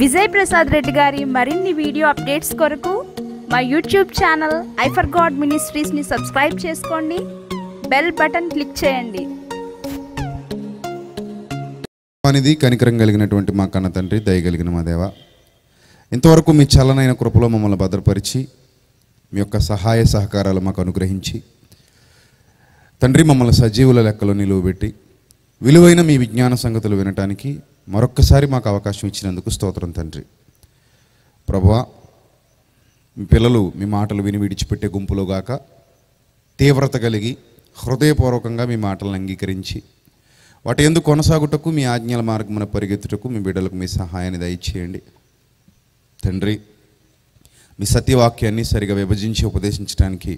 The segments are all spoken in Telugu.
విజయ్ ప్రసాద్ రెడ్డి గారి మరిన్ని వీడియో అప్డేట్స్ కొరకు మా యూట్యూబ్ ఛానల్ ఐఫర్ గాడ్ మినిస్ట్రీస్ని సబ్స్క్రైబ్ చేసుకోండి బెల్ బటన్ క్లిక్ చేయండి అనేది కనికరం కలిగినటువంటి మా కన్న తండ్రి దయగలిగిన మా దేవ ఇంతవరకు మీ చల్లనైన కృపలో మమ్మల్ని భద్రపరిచి మీ యొక్క సహాయ సహకారాలు మాకు అనుగ్రహించి తండ్రి మమ్మల్ని సజీవుల లెక్కలో నిలువబెట్టి విలువైన మీ విజ్ఞాన సంగతులు వినటానికి మరొక్కసారి మాకు అవకాశం ఇచ్చినందుకు స్తోత్రం తండ్రి ప్రభా మీ పిల్లలు మీ మాటలు విని విడిచిపెట్టే గుంపులోగాక తీవ్రత కలిగి హృదయపూర్వకంగా మీ మాటలను అంగీకరించి వాటి ఎందుకు కొనసాగుటకు మీ ఆజ్ఞల మార్గమున పరిగెత్తుటకు మీ బిడ్డలకు మీ సహాయాన్ని దయచేయండి తండ్రి మీ సత్యవాక్యాన్ని సరిగా విభజించి ఉపదేశించడానికి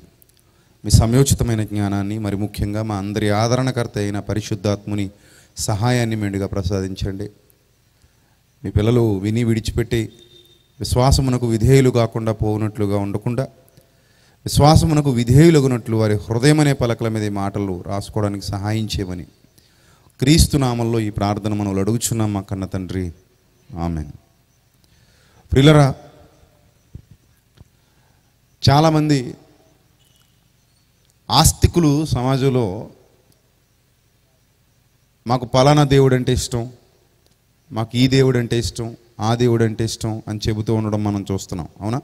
మీ సమయోచితమైన జ్ఞానాన్ని మరి ముఖ్యంగా మా అందరి ఆదరణకర్త అయిన పరిశుద్ధాత్ముని సహాయాన్ని మెండుగా ప్రసాదించండి మీ పిల్లలు విని విడిచిపెట్టి విశ్వాసమునకు విధేయులు కాకుండా పోనట్లుగా ఉండకుండా విశ్వాసమునకు విధేయులగునట్లు వారి హృదయం అనే పలకల మీద ఈ మాటలు రాసుకోవడానికి సహాయం చేయమని నామంలో ఈ ప్రార్థన మనం అడుగుచున్నాం మా కన్న తండ్రి ఆమె ప్రిలరా చాలామంది ఆస్తికులు సమాజంలో మాకు పలానా దేవుడు అంటే ఇష్టం మాకు ఈ దేవుడు అంటే ఇష్టం ఆ దేవుడు అంటే ఇష్టం అని చెబుతూ ఉండడం మనం చూస్తున్నాం అవునా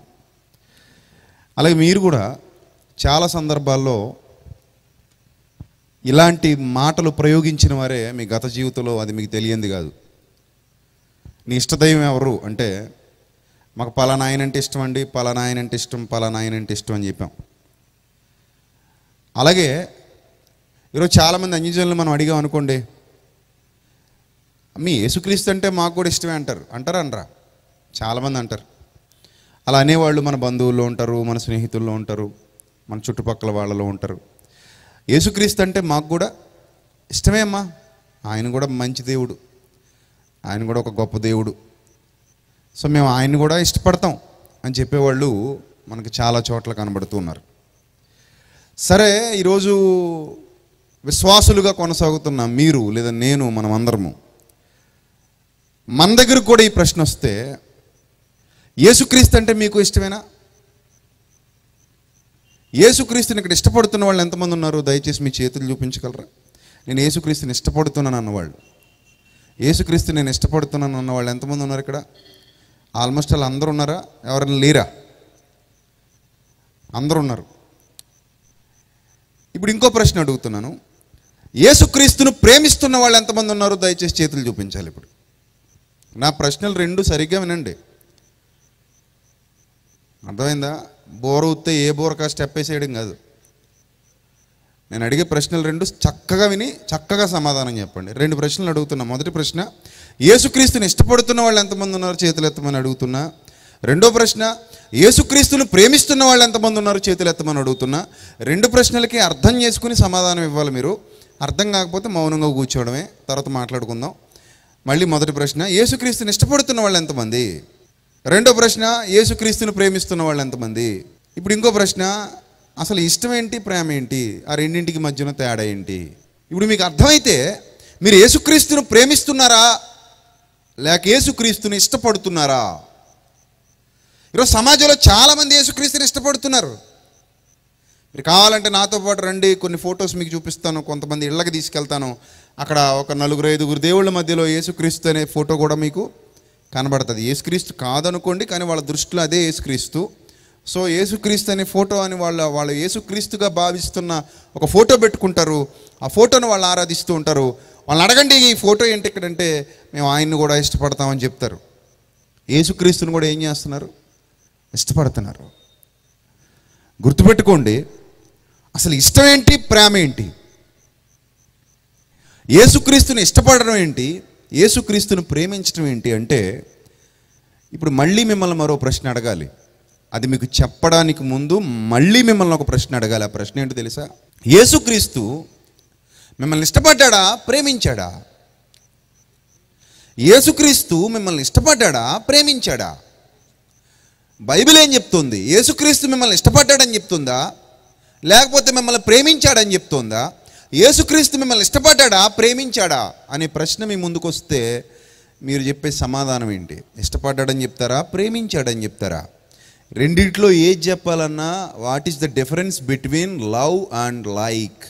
అలాగే మీరు కూడా చాలా సందర్భాల్లో ఇలాంటి మాటలు ప్రయోగించిన వారే మీ గత జీవితంలో అది మీకు తెలియంది కాదు నీ ఇష్టదైవం ఎవరు అంటే మాకు పలా ఆయన అంటే ఇష్టం అండి పలా ఆయన అంటే ఇష్టం పలానా ఆయన అంటే ఇష్టం అని చెప్పాం అలాగే ఈరోజు చాలామంది అన్యజనులు మనం అడిగాం అనుకోండి మీ యేసుక్రీస్తు అంటే మాకు కూడా ఇష్టమే అంటారు అంటారా అనరా చాలామంది అంటారు అలా అనేవాళ్ళు మన బంధువుల్లో ఉంటారు మన స్నేహితుల్లో ఉంటారు మన చుట్టుపక్కల వాళ్ళలో ఉంటారు యేసుక్రీస్తు అంటే మాకు కూడా ఇష్టమే అమ్మా ఆయన కూడా మంచి దేవుడు ఆయన కూడా ఒక గొప్ప దేవుడు సో మేము ఆయన కూడా ఇష్టపడతాం అని చెప్పేవాళ్ళు మనకు చాలా చోట్ల కనబడుతూ ఉన్నారు సరే ఈరోజు విశ్వాసులుగా కొనసాగుతున్న మీరు లేదా నేను మనమందరము మన దగ్గర కూడా ఈ ప్రశ్న వస్తే యేసుక్రీస్తు అంటే మీకు ఇష్టమేనా యేసుక్రీస్తుని ఇక్కడ ఇష్టపడుతున్న వాళ్ళు ఎంతమంది ఉన్నారు దయచేసి మీ చేతులు చూపించగలరా నేను యేసుక్రీస్తుని ఇష్టపడుతున్నాను అన్నవాళ్ళు యేసుక్రీస్తు నేను ఇష్టపడుతున్నాను అన్నవాళ్ళు ఎంతమంది ఉన్నారు ఇక్కడ ఆల్మోస్ట్ వాళ్ళు అందరూ ఉన్నారా ఎవరైనా లేరా అందరూ ఉన్నారు ఇప్పుడు ఇంకో ప్రశ్న అడుగుతున్నాను యేసుక్రీస్తును ప్రేమిస్తున్న వాళ్ళు ఎంతమంది ఉన్నారు దయచేసి చేతులు చూపించాలి ఇప్పుడు నా ప్రశ్నలు రెండు సరిగ్గా వినండి అర్థమైందా బోర ఉత్తే ఏ బోరకా స్టెప్ వేసేయడం కాదు నేను అడిగే ప్రశ్నలు రెండు చక్కగా విని చక్కగా సమాధానం చెప్పండి రెండు ప్రశ్నలు అడుగుతున్నా మొదటి ప్రశ్న యేసుక్రీస్తుని ఇష్టపడుతున్న వాళ్ళు ఎంతమంది ఉన్నారు చేతులు ఎత్తమని అడుగుతున్నా రెండో ప్రశ్న యేసుక్రీస్తును ప్రేమిస్తున్న వాళ్ళు ఎంతమంది ఉన్నారు చేతులు ఎత్తమని అడుగుతున్నా రెండు ప్రశ్నలకి అర్థం చేసుకుని సమాధానం ఇవ్వాలి మీరు అర్థం కాకపోతే మౌనంగా కూర్చోవడమే తర్వాత మాట్లాడుకుందాం మళ్ళీ మొదటి ప్రశ్న యేసుక్రీస్తుని ఇష్టపడుతున్న వాళ్ళు ఎంతమంది రెండో ప్రశ్న యేసుక్రీస్తుని ప్రేమిస్తున్న వాళ్ళు ఎంతమంది ఇప్పుడు ఇంకో ప్రశ్న అసలు ఇష్టం ఏంటి ప్రేమ ఏంటి ఆ రెండింటికి మధ్యన తేడా ఏంటి ఇప్పుడు మీకు అర్థమైతే మీరు యేసుక్రీస్తును ప్రేమిస్తున్నారా లేక యేసుక్రీస్తుని ఇష్టపడుతున్నారా ఈరోజు సమాజంలో చాలామంది యేసుక్రీస్తుని ఇష్టపడుతున్నారు మీరు కావాలంటే నాతో పాటు రండి కొన్ని ఫొటోస్ మీకు చూపిస్తాను కొంతమంది ఇళ్ళకి తీసుకెళ్తాను అక్కడ ఒక నలుగురు ఐదుగురు దేవుళ్ళ మధ్యలో యేసుక్రీస్తు అనే ఫోటో కూడా మీకు కనబడుతుంది యేసుక్రీస్తు కాదనుకోండి కానీ వాళ్ళ దృష్టిలో అదే యేసుక్రీస్తు సో యేసుక్రీస్తు అనే ఫోటో అని వాళ్ళ వాళ్ళు యేసుక్రీస్తుగా భావిస్తున్న ఒక ఫోటో పెట్టుకుంటారు ఆ ఫోటోను వాళ్ళు ఆరాధిస్తూ ఉంటారు వాళ్ళని అడగండి ఈ ఫోటో ఏంటి ఇక్కడంటే మేము ఆయన్ని కూడా ఇష్టపడతామని చెప్తారు యేసుక్రీస్తుని కూడా ఏం చేస్తున్నారు ఇష్టపడుతున్నారు గుర్తుపెట్టుకోండి అసలు ఇష్టం ఏంటి ప్రేమ ఏంటి యేసుక్రీస్తుని ఇష్టపడడం ఏంటి యేసుక్రీస్తును ప్రేమించడం ఏంటి అంటే ఇప్పుడు మళ్ళీ మిమ్మల్ని మరో ప్రశ్న అడగాలి అది మీకు చెప్పడానికి ముందు మళ్ళీ మిమ్మల్ని ఒక ప్రశ్న అడగాలి ఆ ప్రశ్న ఏంటో తెలుసా యేసుక్రీస్తు మిమ్మల్ని ఇష్టపడ్డా ప్రేమించాడా యేసుక్రీస్తు మిమ్మల్ని ఇష్టపడ్డా ప్రేమించాడా బైబిల్ ఏం చెప్తుంది యేసుక్రీస్తు మిమ్మల్ని ఇష్టపడ్డాడని చెప్తుందా లేకపోతే మిమ్మల్ని ప్రేమించాడని చెప్తుందా యేసుక్రీస్తు మిమ్మల్ని ఇష్టపడ్డా ప్రేమించాడా అనే ప్రశ్న మీ ముందుకొస్తే మీరు చెప్పే సమాధానం ఏంటి ఇష్టపడ్డాడని చెప్తారా ప్రేమించాడని చెప్తారా రెండిట్లో ఏది చెప్పాలన్నా what is the difference between love and like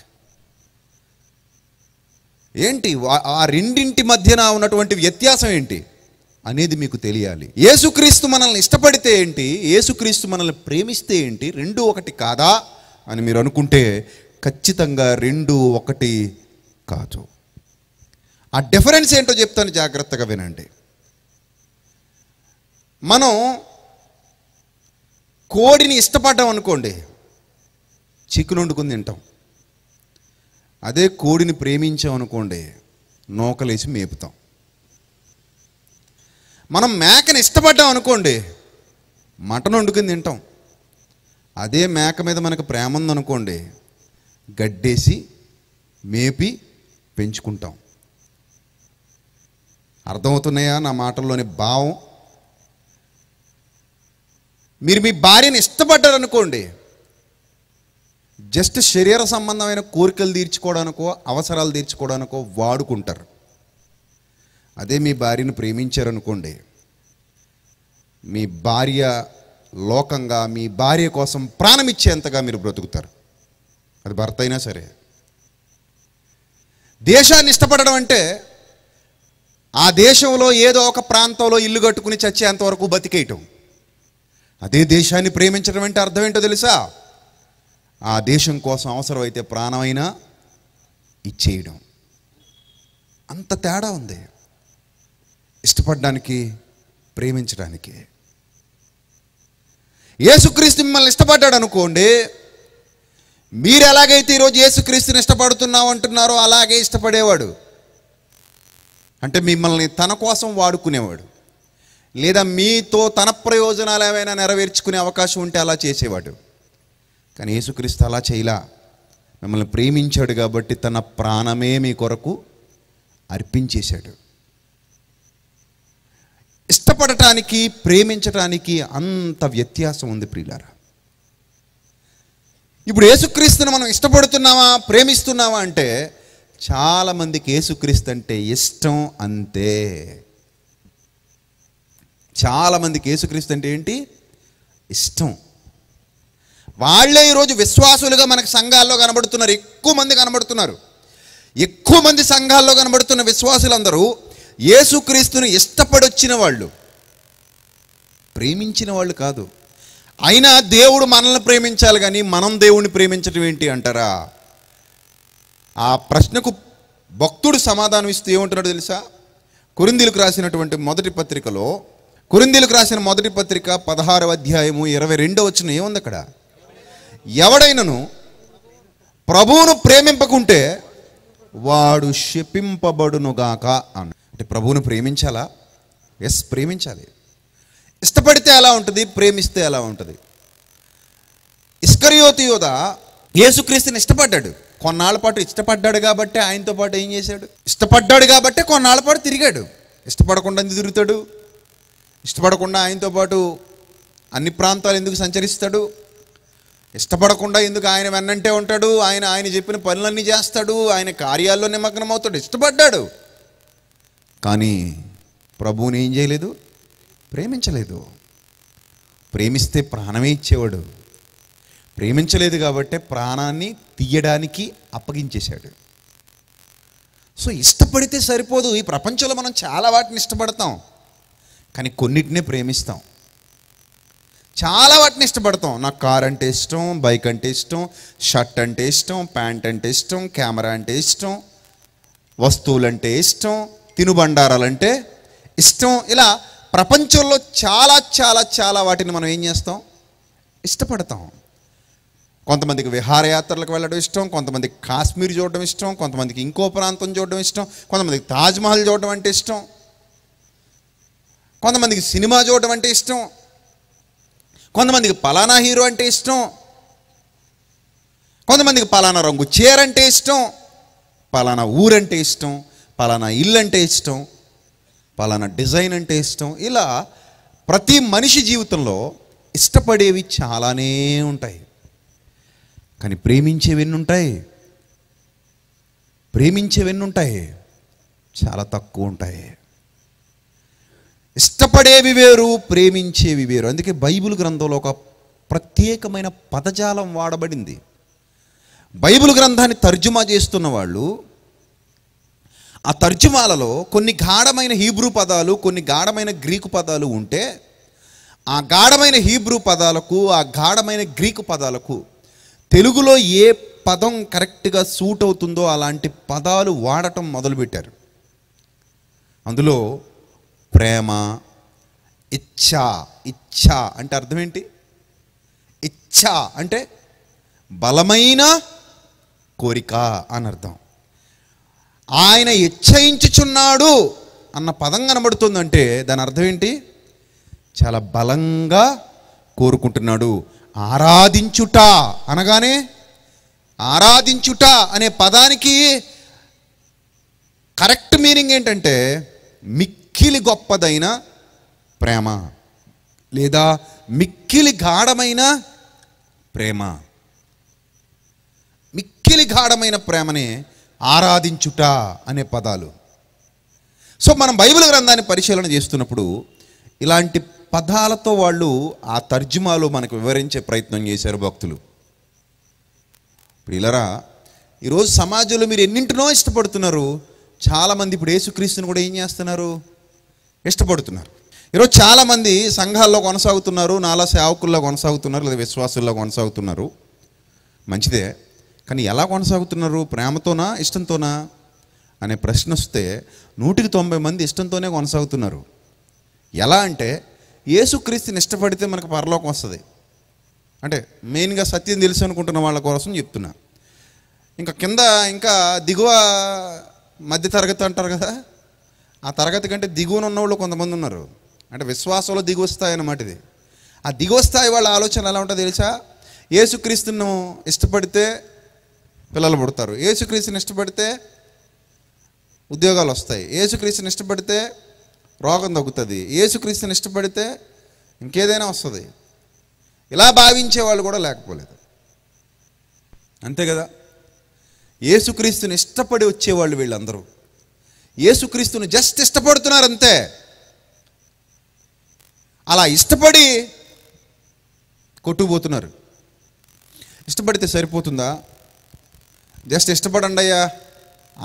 ఏంటి ఆ రెండింటి మధ్యన ఉన్నటువంటి వ్యత్యాసం ఏంటి అనేది మీకు తెలియాలి ఏసుక్రీస్తు మనల్ని ఇష్టపడితే ఏంటి యేసుక్రీస్తు మనల్ని ప్రేమిస్తే ఏంటి రెండు ఒకటి కాదా అని మీరు అనుకుంటే ఖచ్చితంగా రెండు ఒకటి కాదు ఆ డిఫరెన్స్ ఏంటో చెప్తాను జాగ్రత్తగా వినండి మనం కోడిని ఇష్టపడ్డాం అనుకోండి చికెన్ వండుకుని తింటాం అదే కోడిని ప్రేమించాం అనుకోండి నూకలేసి మేపుతాం మనం మేకని ఇష్టపడ్డాం అనుకోండి మటన్ వండుకుని తింటాం అదే మేక మీద మనకు ప్రేమ ఉందనుకోండి గడ్డేసి మేపి పెంచుకుంటాం అర్థమవుతున్నాయా నా మాటల్లోని భావం మీరు మీ భార్యను ఇష్టపడ్డారనుకోండి జస్ట్ శరీర సంబంధమైన కోరికలు తీర్చుకోవడానికో అవసరాలు తీర్చుకోవడానికో వాడుకుంటారు అదే మీ భార్యను ప్రేమించారనుకోండి మీ భార్య లోకంగా మీ భార్య కోసం ప్రాణమిచ్చేంతగా మీరు బ్రతుకుతారు అది భర్త అయినా సరే దేశాన్ని ఇష్టపడడం అంటే ఆ దేశంలో ఏదో ఒక ప్రాంతంలో ఇల్లు కట్టుకుని చచ్చేంతవరకు బతికేయటం అదే దేశాన్ని ప్రేమించడం అంటే అర్థం ఏంటో తెలుసా ఆ దేశం కోసం అవసరమైతే ప్రాణమైనా ఇచ్చేయడం అంత తేడా ఉంది ఇష్టపడడానికి ప్రేమించడానికి ఏసుక్రీస్తు మిమ్మల్ని ఇష్టపడ్డాడు అనుకోండి మీరు ఎలాగైతే ఈరోజు యేసుక్రీస్తుని ఇష్టపడుతున్నావు అంటున్నారో అలాగే ఇష్టపడేవాడు అంటే మిమ్మల్ని తన కోసం వాడుకునేవాడు లేదా మీతో తన ప్రయోజనాలు ఏమైనా నెరవేర్చుకునే అవకాశం ఉంటే అలా చేసేవాడు కానీ యేసుక్రీస్తు అలా చేయలా మిమ్మల్ని ప్రేమించాడు కాబట్టి తన ప్రాణమే మీ కొరకు అర్పించేశాడు ఇష్టపడటానికి ప్రేమించటానికి అంత వ్యత్యాసం ఉంది ప్రియులారా ఇప్పుడు యేసుక్రీస్తుని మనం ఇష్టపడుతున్నావా ప్రేమిస్తున్నావా అంటే చాలామందికి యేసుక్రీస్తు అంటే ఇష్టం అంతే చాలామందికి యేసుక్రీస్తు అంటే ఏంటి ఇష్టం వాళ్ళే ఈరోజు విశ్వాసులుగా మనకు సంఘాల్లో కనబడుతున్నారు ఎక్కువ మంది కనబడుతున్నారు ఎక్కువ మంది సంఘాల్లో కనబడుతున్న విశ్వాసులందరూ యేసుక్రీస్తుని ఇష్టపడొచ్చిన వాళ్ళు ప్రేమించిన వాళ్ళు కాదు అయినా దేవుడు మనల్ని ప్రేమించాలి కానీ మనం దేవుణ్ణి ప్రేమించడం ఏంటి అంటారా ఆ ప్రశ్నకు భక్తుడు సమాధానం ఇస్తూ ఏమంటున్నాడు తెలుసా కురిందీలకు రాసినటువంటి మొదటి పత్రికలో కురిందీలకు రాసిన మొదటి పత్రిక పదహారవ అధ్యాయము ఇరవై రెండో వచ్చిన ఏముంది అక్కడ ఎవడైనను ప్రభువును ప్రేమింపకుంటే వాడు శపింపబడునుగాక అన్న అంటే ప్రభువును ప్రేమించాలా ఎస్ ప్రేమించాలి ఇష్టపడితే ఎలా ఉంటుంది ప్రేమిస్తే ఎలా ఉంటుంది ఇస్కరియోతి యోధ యేసుక్రీస్తుని ఇష్టపడ్డాడు కొన్నాళ్ళ పాటు ఇష్టపడ్డాడు కాబట్టి ఆయనతో పాటు ఏం చేశాడు ఇష్టపడ్డాడు కాబట్టి కొన్నాళ్ళ పాటు తిరిగాడు ఇష్టపడకుండా తిరుగుతాడు ఇష్టపడకుండా ఆయనతో పాటు అన్ని ప్రాంతాలు ఎందుకు సంచరిస్తాడు ఇష్టపడకుండా ఎందుకు ఆయన వెన్నంటే ఉంటాడు ఆయన ఆయన చెప్పిన పనులన్నీ చేస్తాడు ఆయన కార్యాల్లో నిమగ్నం అవుతాడు ఇష్టపడ్డాడు కానీ ప్రభువుని ఏం చేయలేదు ప్రేమించలేదు ప్రేమిస్తే ప్రాణమే ఇచ్చేవాడు ప్రేమించలేదు కాబట్టి ప్రాణాన్ని తీయడానికి అప్పగించేశాడు సో ఇష్టపడితే సరిపోదు ఈ ప్రపంచంలో మనం చాలా వాటిని ఇష్టపడతాం కానీ కొన్నిటినే ప్రేమిస్తాం చాలా వాటిని ఇష్టపడతాం నాకు కార్ అంటే ఇష్టం బైక్ అంటే ఇష్టం షర్ట్ అంటే ఇష్టం ప్యాంట్ అంటే ఇష్టం కెమెరా అంటే ఇష్టం వస్తువులంటే ఇష్టం తినుబండారాలంటే ఇష్టం ఇలా ప్రపంచంలో చాలా చాలా చాలా వాటిని మనం ఏం చేస్తాం ఇష్టపడతాం కొంతమందికి విహారయాత్రలకు వెళ్ళడం ఇష్టం కొంతమందికి కాశ్మీర్ చూడడం ఇష్టం కొంతమందికి ఇంకో ప్రాంతం చూడడం ఇష్టం కొంతమందికి తాజ్మహల్ చూడడం అంటే ఇష్టం కొంతమందికి సినిమా చూడడం అంటే ఇష్టం కొంతమందికి పలానా హీరో అంటే ఇష్టం కొంతమందికి పలానా రంగు చీర అంటే ఇష్టం పలానా ఊరంటే ఇష్టం పలానా ఇల్లు అంటే ఇష్టం పలానా డిజైన్ అంటే ఇష్టం ఇలా ప్రతి మనిషి జీవితంలో ఇష్టపడేవి చాలానే ఉంటాయి కానీ ప్రేమించేవి ఎన్ని ఉంటాయి ప్రేమించేవి ఎన్ని ఉంటాయి చాలా తక్కువ ఉంటాయి ఇష్టపడేవి వేరు ప్రేమించేవి వేరు అందుకే బైబిల్ గ్రంథంలో ఒక ప్రత్యేకమైన పదజాలం వాడబడింది బైబిల్ గ్రంథాన్ని తర్జుమా చేస్తున్న వాళ్ళు ఆ తర్జుమాలలో కొన్ని గాఢమైన హీబ్రూ పదాలు కొన్ని గాఢమైన గ్రీకు పదాలు ఉంటే ఆ గాఢమైన హీబ్రూ పదాలకు ఆ గాఢమైన గ్రీకు పదాలకు తెలుగులో ఏ పదం కరెక్ట్గా సూట్ అవుతుందో అలాంటి పదాలు వాడటం మొదలుపెట్టారు అందులో ప్రేమ ఇచ్చా ఇచ్చా అంటే అర్థం ఏంటి ఇచ్ఛా అంటే బలమైన కోరిక అని అర్థం ఆయన ఇచ్చయించుచున్నాడు అన్న పదం కనబడుతుందంటే దాని అర్థం ఏంటి చాలా బలంగా కోరుకుంటున్నాడు ఆరాధించుట అనగానే ఆరాధించుట అనే పదానికి కరెక్ట్ మీనింగ్ ఏంటంటే మిక్కిలి గొప్పదైన ప్రేమ లేదా మిక్కిలి గాఢమైన ప్రేమ మిక్కిలి గాఢమైన ప్రేమనే ఆరాధించుట అనే పదాలు సో మనం బైబిల్ గ్రంథాన్ని పరిశీలన చేస్తున్నప్పుడు ఇలాంటి పదాలతో వాళ్ళు ఆ తర్జుమాలో మనకు వివరించే ప్రయత్నం చేశారు భక్తులు ఇప్పుడు ఇలారా ఈరోజు సమాజంలో మీరు ఎన్నింటినో ఇష్టపడుతున్నారు చాలామంది ఇప్పుడు యేసుక్రీస్తుని కూడా ఏం చేస్తున్నారు ఇష్టపడుతున్నారు ఈరోజు చాలామంది సంఘాల్లో కొనసాగుతున్నారు నాలా సేవకుల్లో కొనసాగుతున్నారు లేదా విశ్వాసుల్లో కొనసాగుతున్నారు మంచిదే కానీ ఎలా కొనసాగుతున్నారు ప్రేమతోనా ఇష్టంతోనా అనే ప్రశ్న వస్తే నూటికి తొంభై మంది ఇష్టంతోనే కొనసాగుతున్నారు ఎలా అంటే ఏసుక్రీస్తుని ఇష్టపడితే మనకు పరలోకం వస్తుంది అంటే మెయిన్గా సత్యం తెలుసు అనుకుంటున్న వాళ్ళ కోసం చెప్తున్నా ఇంకా కింద ఇంకా దిగువ మధ్య తరగతి అంటారు కదా ఆ తరగతి కంటే దిగువన వాళ్ళు కొంతమంది ఉన్నారు అంటే విశ్వాసంలో దిగు వస్తాయి అన్నమాట ఇది ఆ దిగు వస్తాయి వాళ్ళ ఆలోచన ఎలా ఉంటుందో తెలుసా ఏసుక్రీస్తును ఇష్టపడితే పిల్లలు పుడతారు ఏసుక్రీస్తుని ఇష్టపడితే ఉద్యోగాలు వస్తాయి ఏసుక్రీస్తుని ఇష్టపడితే రోగం తగ్గుతుంది ఏసుక్రీస్తుని ఇష్టపడితే ఇంకేదైనా వస్తుంది ఇలా భావించే వాళ్ళు కూడా లేకపోలేదు అంతే కదా ఏసుక్రీస్తుని ఇష్టపడి వచ్చేవాళ్ళు వీళ్ళందరూ ఏసుక్రీస్తుని జస్ట్ ఇష్టపడుతున్నారు అంతే అలా ఇష్టపడి కొట్టుకుపోతున్నారు ఇష్టపడితే సరిపోతుందా జస్ట్ ఇష్టపడండి అయ్యా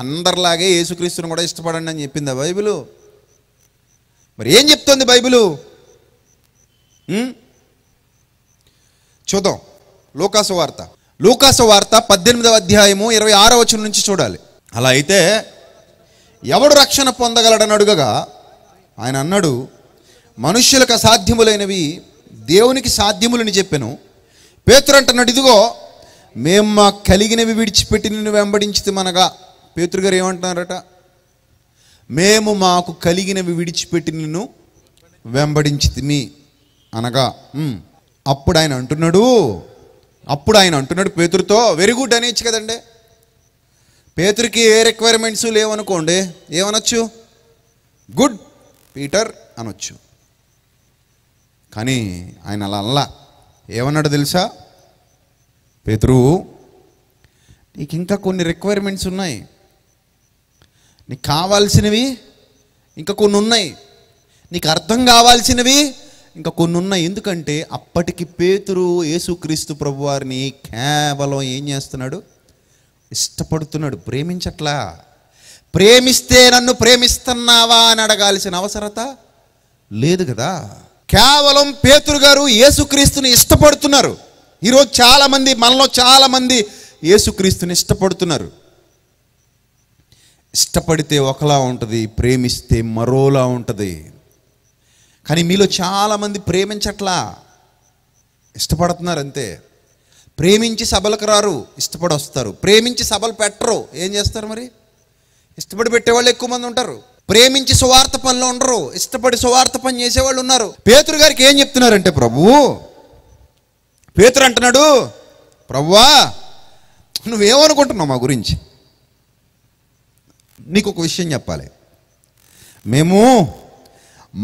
అందరిలాగే యేసుక్రీస్తుని కూడా ఇష్టపడండి అని చెప్పింది ఆ బైబిలు మరి ఏం చెప్తోంది బైబిలు చూద్దాం లోకాసు వార్త లూకాసు వార్త పద్దెనిమిదవ అధ్యాయము ఇరవై ఆరో వచనం నుంచి చూడాలి అలా అయితే ఎవడు రక్షణ పొందగలడని అడుగగా ఆయన అన్నాడు మనుష్యులకు అసాధ్యములైనవి దేవునికి సాధ్యములని చెప్పాను పేతురు ఇదిగో మేము మా కలిగినవి విడిచిపెట్టి నిన్ను మనగా పేతృగారు ఏమంటున్నారట మేము మాకు కలిగినవి విడిచిపెట్టి నిన్ను వెంబడించితిమి అనగా అప్పుడు ఆయన అంటున్నాడు అప్పుడు ఆయన అంటున్నాడు పేతురుతో వెరీ గుడ్ అనేచ్చు కదండి పేతురికి ఏ రిక్వైర్మెంట్స్ లేవనుకోండి ఏమనొచ్చు గుడ్ పీటర్ అనొచ్చు కానీ ఆయన అలా అల్లా ఏమన్నాడు తెలుసా పేతురు నీకు ఇంకా కొన్ని రిక్వైర్మెంట్స్ ఉన్నాయి నీకు కావాల్సినవి ఇంకా కొన్ని ఉన్నాయి నీకు అర్థం కావాల్సినవి ఇంకా కొన్ని ఉన్నాయి ఎందుకంటే అప్పటికి పేతురు యేసుక్రీస్తు ప్రభు వారిని కేవలం ఏం చేస్తున్నాడు ఇష్టపడుతున్నాడు ప్రేమించట్లా ప్రేమిస్తే నన్ను ప్రేమిస్తున్నావా అని అడగాల్సిన అవసరత లేదు కదా కేవలం పేతురు గారు యేసుక్రీస్తుని ఇష్టపడుతున్నారు ఈరోజు చాలామంది మనలో చాలామంది యేసుక్రీస్తుని ఇష్టపడుతున్నారు ఇష్టపడితే ఒకలా ఉంటుంది ప్రేమిస్తే మరోలా ఉంటుంది కానీ మీలో చాలామంది ప్రేమించట్లా ఇష్టపడుతున్నారు అంతే ప్రేమించి సభలకు రారు ఇష్టపడి వస్తారు ప్రేమించి సభలు పెట్టరు ఏం చేస్తారు మరి ఇష్టపడి పెట్టేవాళ్ళు ఎక్కువ మంది ఉంటారు ప్రేమించి సువార్త పనిలో ఉండరు ఇష్టపడి సువార్త పని చేసేవాళ్ళు ఉన్నారు పేతురు గారికి ఏం చెప్తున్నారంటే ప్రభు పేతురు అంటున్నాడు ప్రవ్వా నువ్వేమనుకుంటున్నావు మా గురించి నీకు ఒక విషయం చెప్పాలి మేము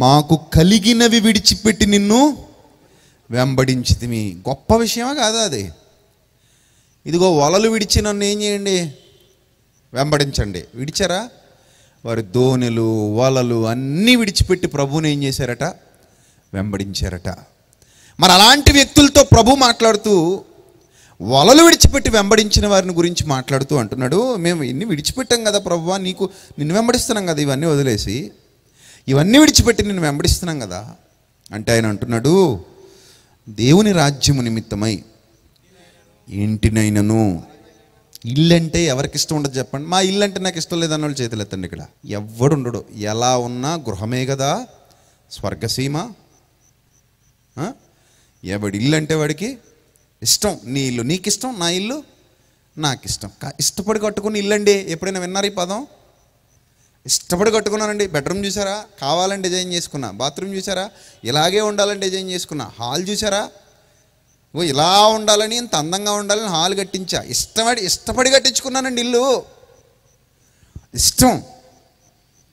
మాకు కలిగినవి విడిచిపెట్టి నిన్ను మీ గొప్ప విషయమా కాదా అది ఇదిగో వలలు విడిచి నన్ను ఏం చేయండి వెంబడించండి విడిచారా వారి దోనెలు వలలు అన్నీ విడిచిపెట్టి ప్రభువుని ఏం చేశారట వెంబడించారట మరి అలాంటి వ్యక్తులతో ప్రభు మాట్లాడుతూ వలలు విడిచిపెట్టి వెంబడించిన వారిని గురించి మాట్లాడుతూ అంటున్నాడు మేము ఇన్ని విడిచిపెట్టాం కదా ప్రభు నీకు నిన్ను వెంబడిస్తున్నాం కదా ఇవన్నీ వదిలేసి ఇవన్నీ విడిచిపెట్టి నిన్ను వెంబడిస్తున్నాం కదా అంటే ఆయన అంటున్నాడు దేవుని రాజ్యము నిమిత్తమై ఇంటినైనను ఇల్లు అంటే ఎవరికి ఇష్టం ఉండదు చెప్పండి మా ఇల్లు అంటే నాకు ఇష్టం లేదన్న వాళ్ళు చేతులు ఎత్తండి ఇక్కడ ఎవడు ఉండడు ఎలా ఉన్నా గృహమే కదా స్వర్గసీమ ఏ ఇల్లు అంటే వాడికి ఇష్టం నీ ఇల్లు నీకు ఇష్టం నా ఇల్లు నాకు ఇష్టం ఇష్టపడి కట్టుకుని ఇల్లు అండి ఎప్పుడైనా విన్నారు ఈ పదం ఇష్టపడి కట్టుకున్నానండి బెడ్రూమ్ చూసారా కావాలని డిజైన్ చేసుకున్నా బాత్రూమ్ చూసారా ఇలాగే ఉండాలని డిజైన్ చేసుకున్నా హాల్ చూసారా ఓ ఇలా ఉండాలని ఇంత అందంగా ఉండాలని హాల్ కట్టించా ఇష్టపడి ఇష్టపడి కట్టించుకున్నానండి ఇల్లు ఇష్టం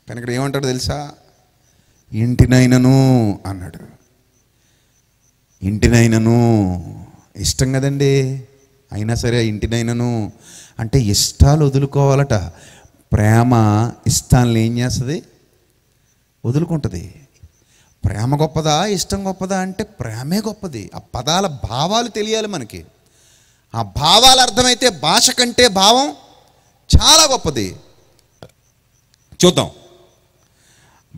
కానీ ఇక్కడ ఏమంటాడు తెలుసా ఇంటినైనను అన్నాడు ఇంటినైనను ఇష్టం కదండి అయినా సరే ఇంటినైనను అంటే ఇష్టాలు వదులుకోవాలట ప్రేమ ఇష్టాలను ఏం చేస్తుంది వదులుకుంటుంది ప్రేమ గొప్పదా ఇష్టం గొప్పదా అంటే ప్రేమే గొప్పది ఆ పదాల భావాలు తెలియాలి మనకి ఆ భావాలు అర్థమైతే భాష కంటే భావం చాలా గొప్పది చూద్దాం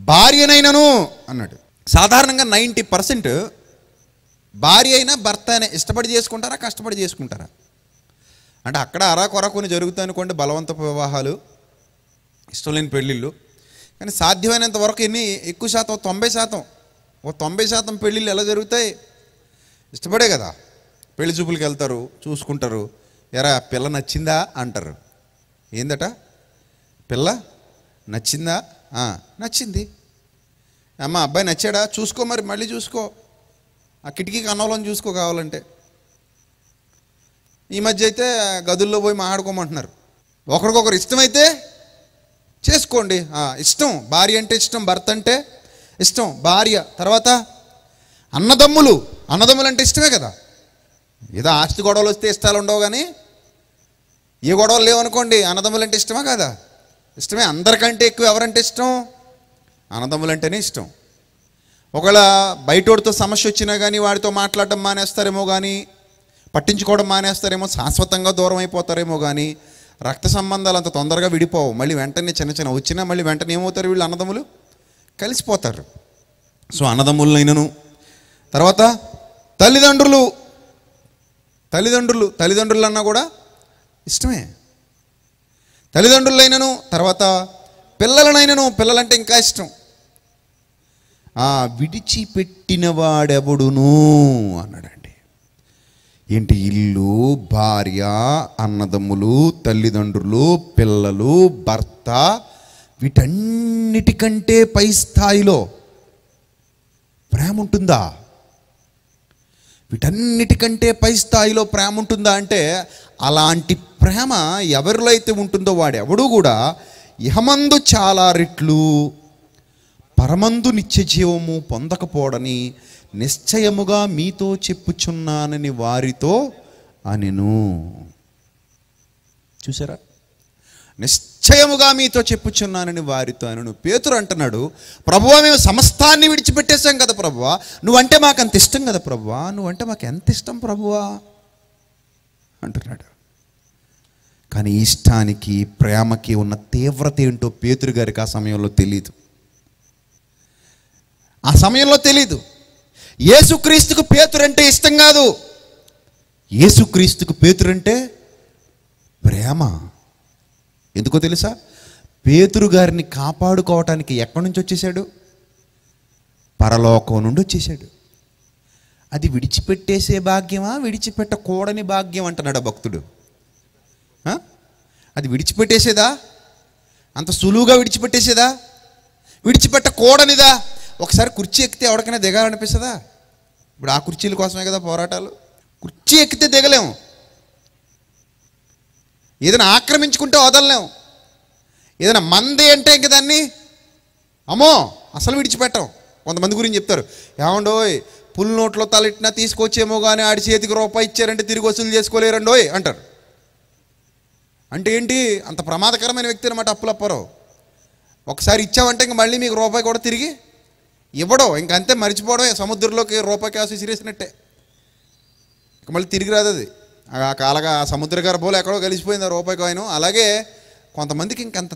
భార్యనైనను అన్నాడు సాధారణంగా నైంటీ పర్సెంట్ భార్య అయినా భర్త అయినా ఇష్టపడి చేసుకుంటారా కష్టపడి చేసుకుంటారా అంటే అక్కడ అరాకొర కొన్ని జరుగుతాయి అనుకోండి బలవంతపు వివాహాలు ఇష్టం లేని పెళ్ళిళ్ళు కానీ సాధ్యమైనంత వరకు ఎన్ని ఎక్కువ శాతం తొంభై శాతం ఓ తొంభై శాతం పెళ్ళిళ్ళు ఎలా జరుగుతాయి ఇష్టపడే కదా పెళ్లి చూపులకి వెళ్తారు చూసుకుంటారు ఎరా పిల్ల నచ్చిందా అంటారు ఏందట పిల్ల నచ్చిందా నచ్చింది అమ్మ అబ్బాయి నచ్చాడా చూసుకో మరి మళ్ళీ చూసుకో ఆ కిటికీ కన్నవలను చూసుకో కావాలంటే ఈ మధ్య అయితే గదుల్లో పోయి మాట్లాడుకోమంటున్నారు ఒకరికొకరు ఇష్టమైతే చేసుకోండి ఇష్టం భార్య అంటే ఇష్టం భర్త అంటే ఇష్టం భార్య తర్వాత అన్నదమ్ములు అన్నదమ్ములు అంటే ఇష్టమే కదా ఏదో ఆస్తి గొడవలు వస్తే ఇష్టాలు ఉండవు కానీ ఏ గొడవలు లేవనుకోండి అన్నదమ్ములు అంటే ఇష్టమా కదా ఇష్టమే అందరికంటే ఎక్కువ ఎవరంటే ఇష్టం అన్నదమ్ములు అంటేనే ఇష్టం ఒకవేళ బయటోడితో సమస్య వచ్చినా కానీ వాడితో మాట్లాడడం మానేస్తారేమో కానీ పట్టించుకోవడం మానేస్తారేమో శాశ్వతంగా దూరం అయిపోతారేమో కానీ రక్త సంబంధాలు అంత తొందరగా విడిపోవు మళ్ళీ వెంటనే చిన్న చిన్న వచ్చినా మళ్ళీ వెంటనే ఏమవుతారు వీళ్ళు అన్నదమ్ములు కలిసిపోతారు సో అన్నదమ్ములనైనను తర్వాత తల్లిదండ్రులు తల్లిదండ్రులు తల్లిదండ్రులు అన్నా కూడా ఇష్టమే తల్లిదండ్రులైనను తర్వాత పిల్లలనైనను పిల్లలంటే ఇంకా ఇష్టం ఆ విడిచిపెట్టిన వాడెవడును అన్నాడండి ఏంటి ఇల్లు భార్య అన్నదమ్ములు తల్లిదండ్రులు పిల్లలు భర్త వీటన్నిటికంటే పై స్థాయిలో ప్రేమ ఉంటుందా వీటన్నిటికంటే పై స్థాయిలో ప్రేమ ఉంటుందా అంటే అలాంటి ప్రేమ ఎవరిలో అయితే ఉంటుందో వాడెవడూ కూడా ఇహమందు చాలా రెట్లు పరమందు నిత్య జీవము పొందకపోవడని నిశ్చయముగా మీతో చెప్పుచున్నానని వారితో అనిను చూసారా నిశ్చయముగా మీతో చెప్పుచున్నానని వారితో అనను పేతురు అంటున్నాడు ప్రభువ మేము సమస్తాన్ని విడిచిపెట్టేశాం కదా ప్రభువ నువ్వంటే మాకు అంత ఇష్టం కదా ప్రభువ నువ్వంటే మాకు ఎంత ఇష్టం ప్రభువా అంటున్నాడు కానీ ఇష్టానికి ప్రేమకి ఉన్న తీవ్రత ఏంటో పేతురు గారికి ఆ సమయంలో తెలియదు ఆ సమయంలో తెలీదు ఏసుక్రీస్తుకు పేతురంటే ఇష్టం కాదు ఏసుక్రీస్తుకు పేతురంటే ప్రేమ ఎందుకో తెలుసా పేతురు గారిని కాపాడుకోవటానికి ఎక్కడి నుంచి వచ్చేసాడు పరలోకం నుండి వచ్చేసాడు అది విడిచిపెట్టేసే భాగ్యమా విడిచిపెట్టకూడని భాగ్యం అంటున్నాడు భక్తుడు అది విడిచిపెట్టేసేదా అంత సులువుగా విడిచిపెట్టేసేదా విడిచిపెట్టకూడనిదా ఒకసారి కుర్చీ ఎక్కితే ఎవరికైనా దిగాలనిపిస్తుందా ఇప్పుడు ఆ కుర్చీల కోసమే కదా పోరాటాలు కుర్చీ ఎక్కితే దిగలేము ఏదైనా ఆక్రమించుకుంటే వదలలేము ఏదైనా మంది అంటే ఇంక దాన్ని అమ్మో అసలు విడిచిపెట్టం కొంతమంది గురించి చెప్తారు ఏమండోయ్ పుల్ నోట్లో తలెట్టినా తీసుకొచ్చేమో కానీ ఆడి చేతికి రూపాయి ఇచ్చారంటే తిరిగి వసూలు చేసుకోలేరండోయ్ అంటారు అంటే ఏంటి అంత ప్రమాదకరమైన వ్యక్తి అనమాట అప్పులప్పరావు ఒకసారి ఇచ్చామంటే ఇంక మళ్ళీ మీకు రూపాయి కూడా తిరిగి ఇవ్వడం ఇంకంతే మర్చిపోవడమే సముద్రంలోకి రూపకాసు విసిరేసినట్టే ఇక మళ్ళీ తిరిగి రాదు అది కాలగా ఆ సముద్ర గర్భంలో ఎక్కడో కలిసిపోయింది ఆ రూపాయి అలాగే కొంతమందికి ఇంకంత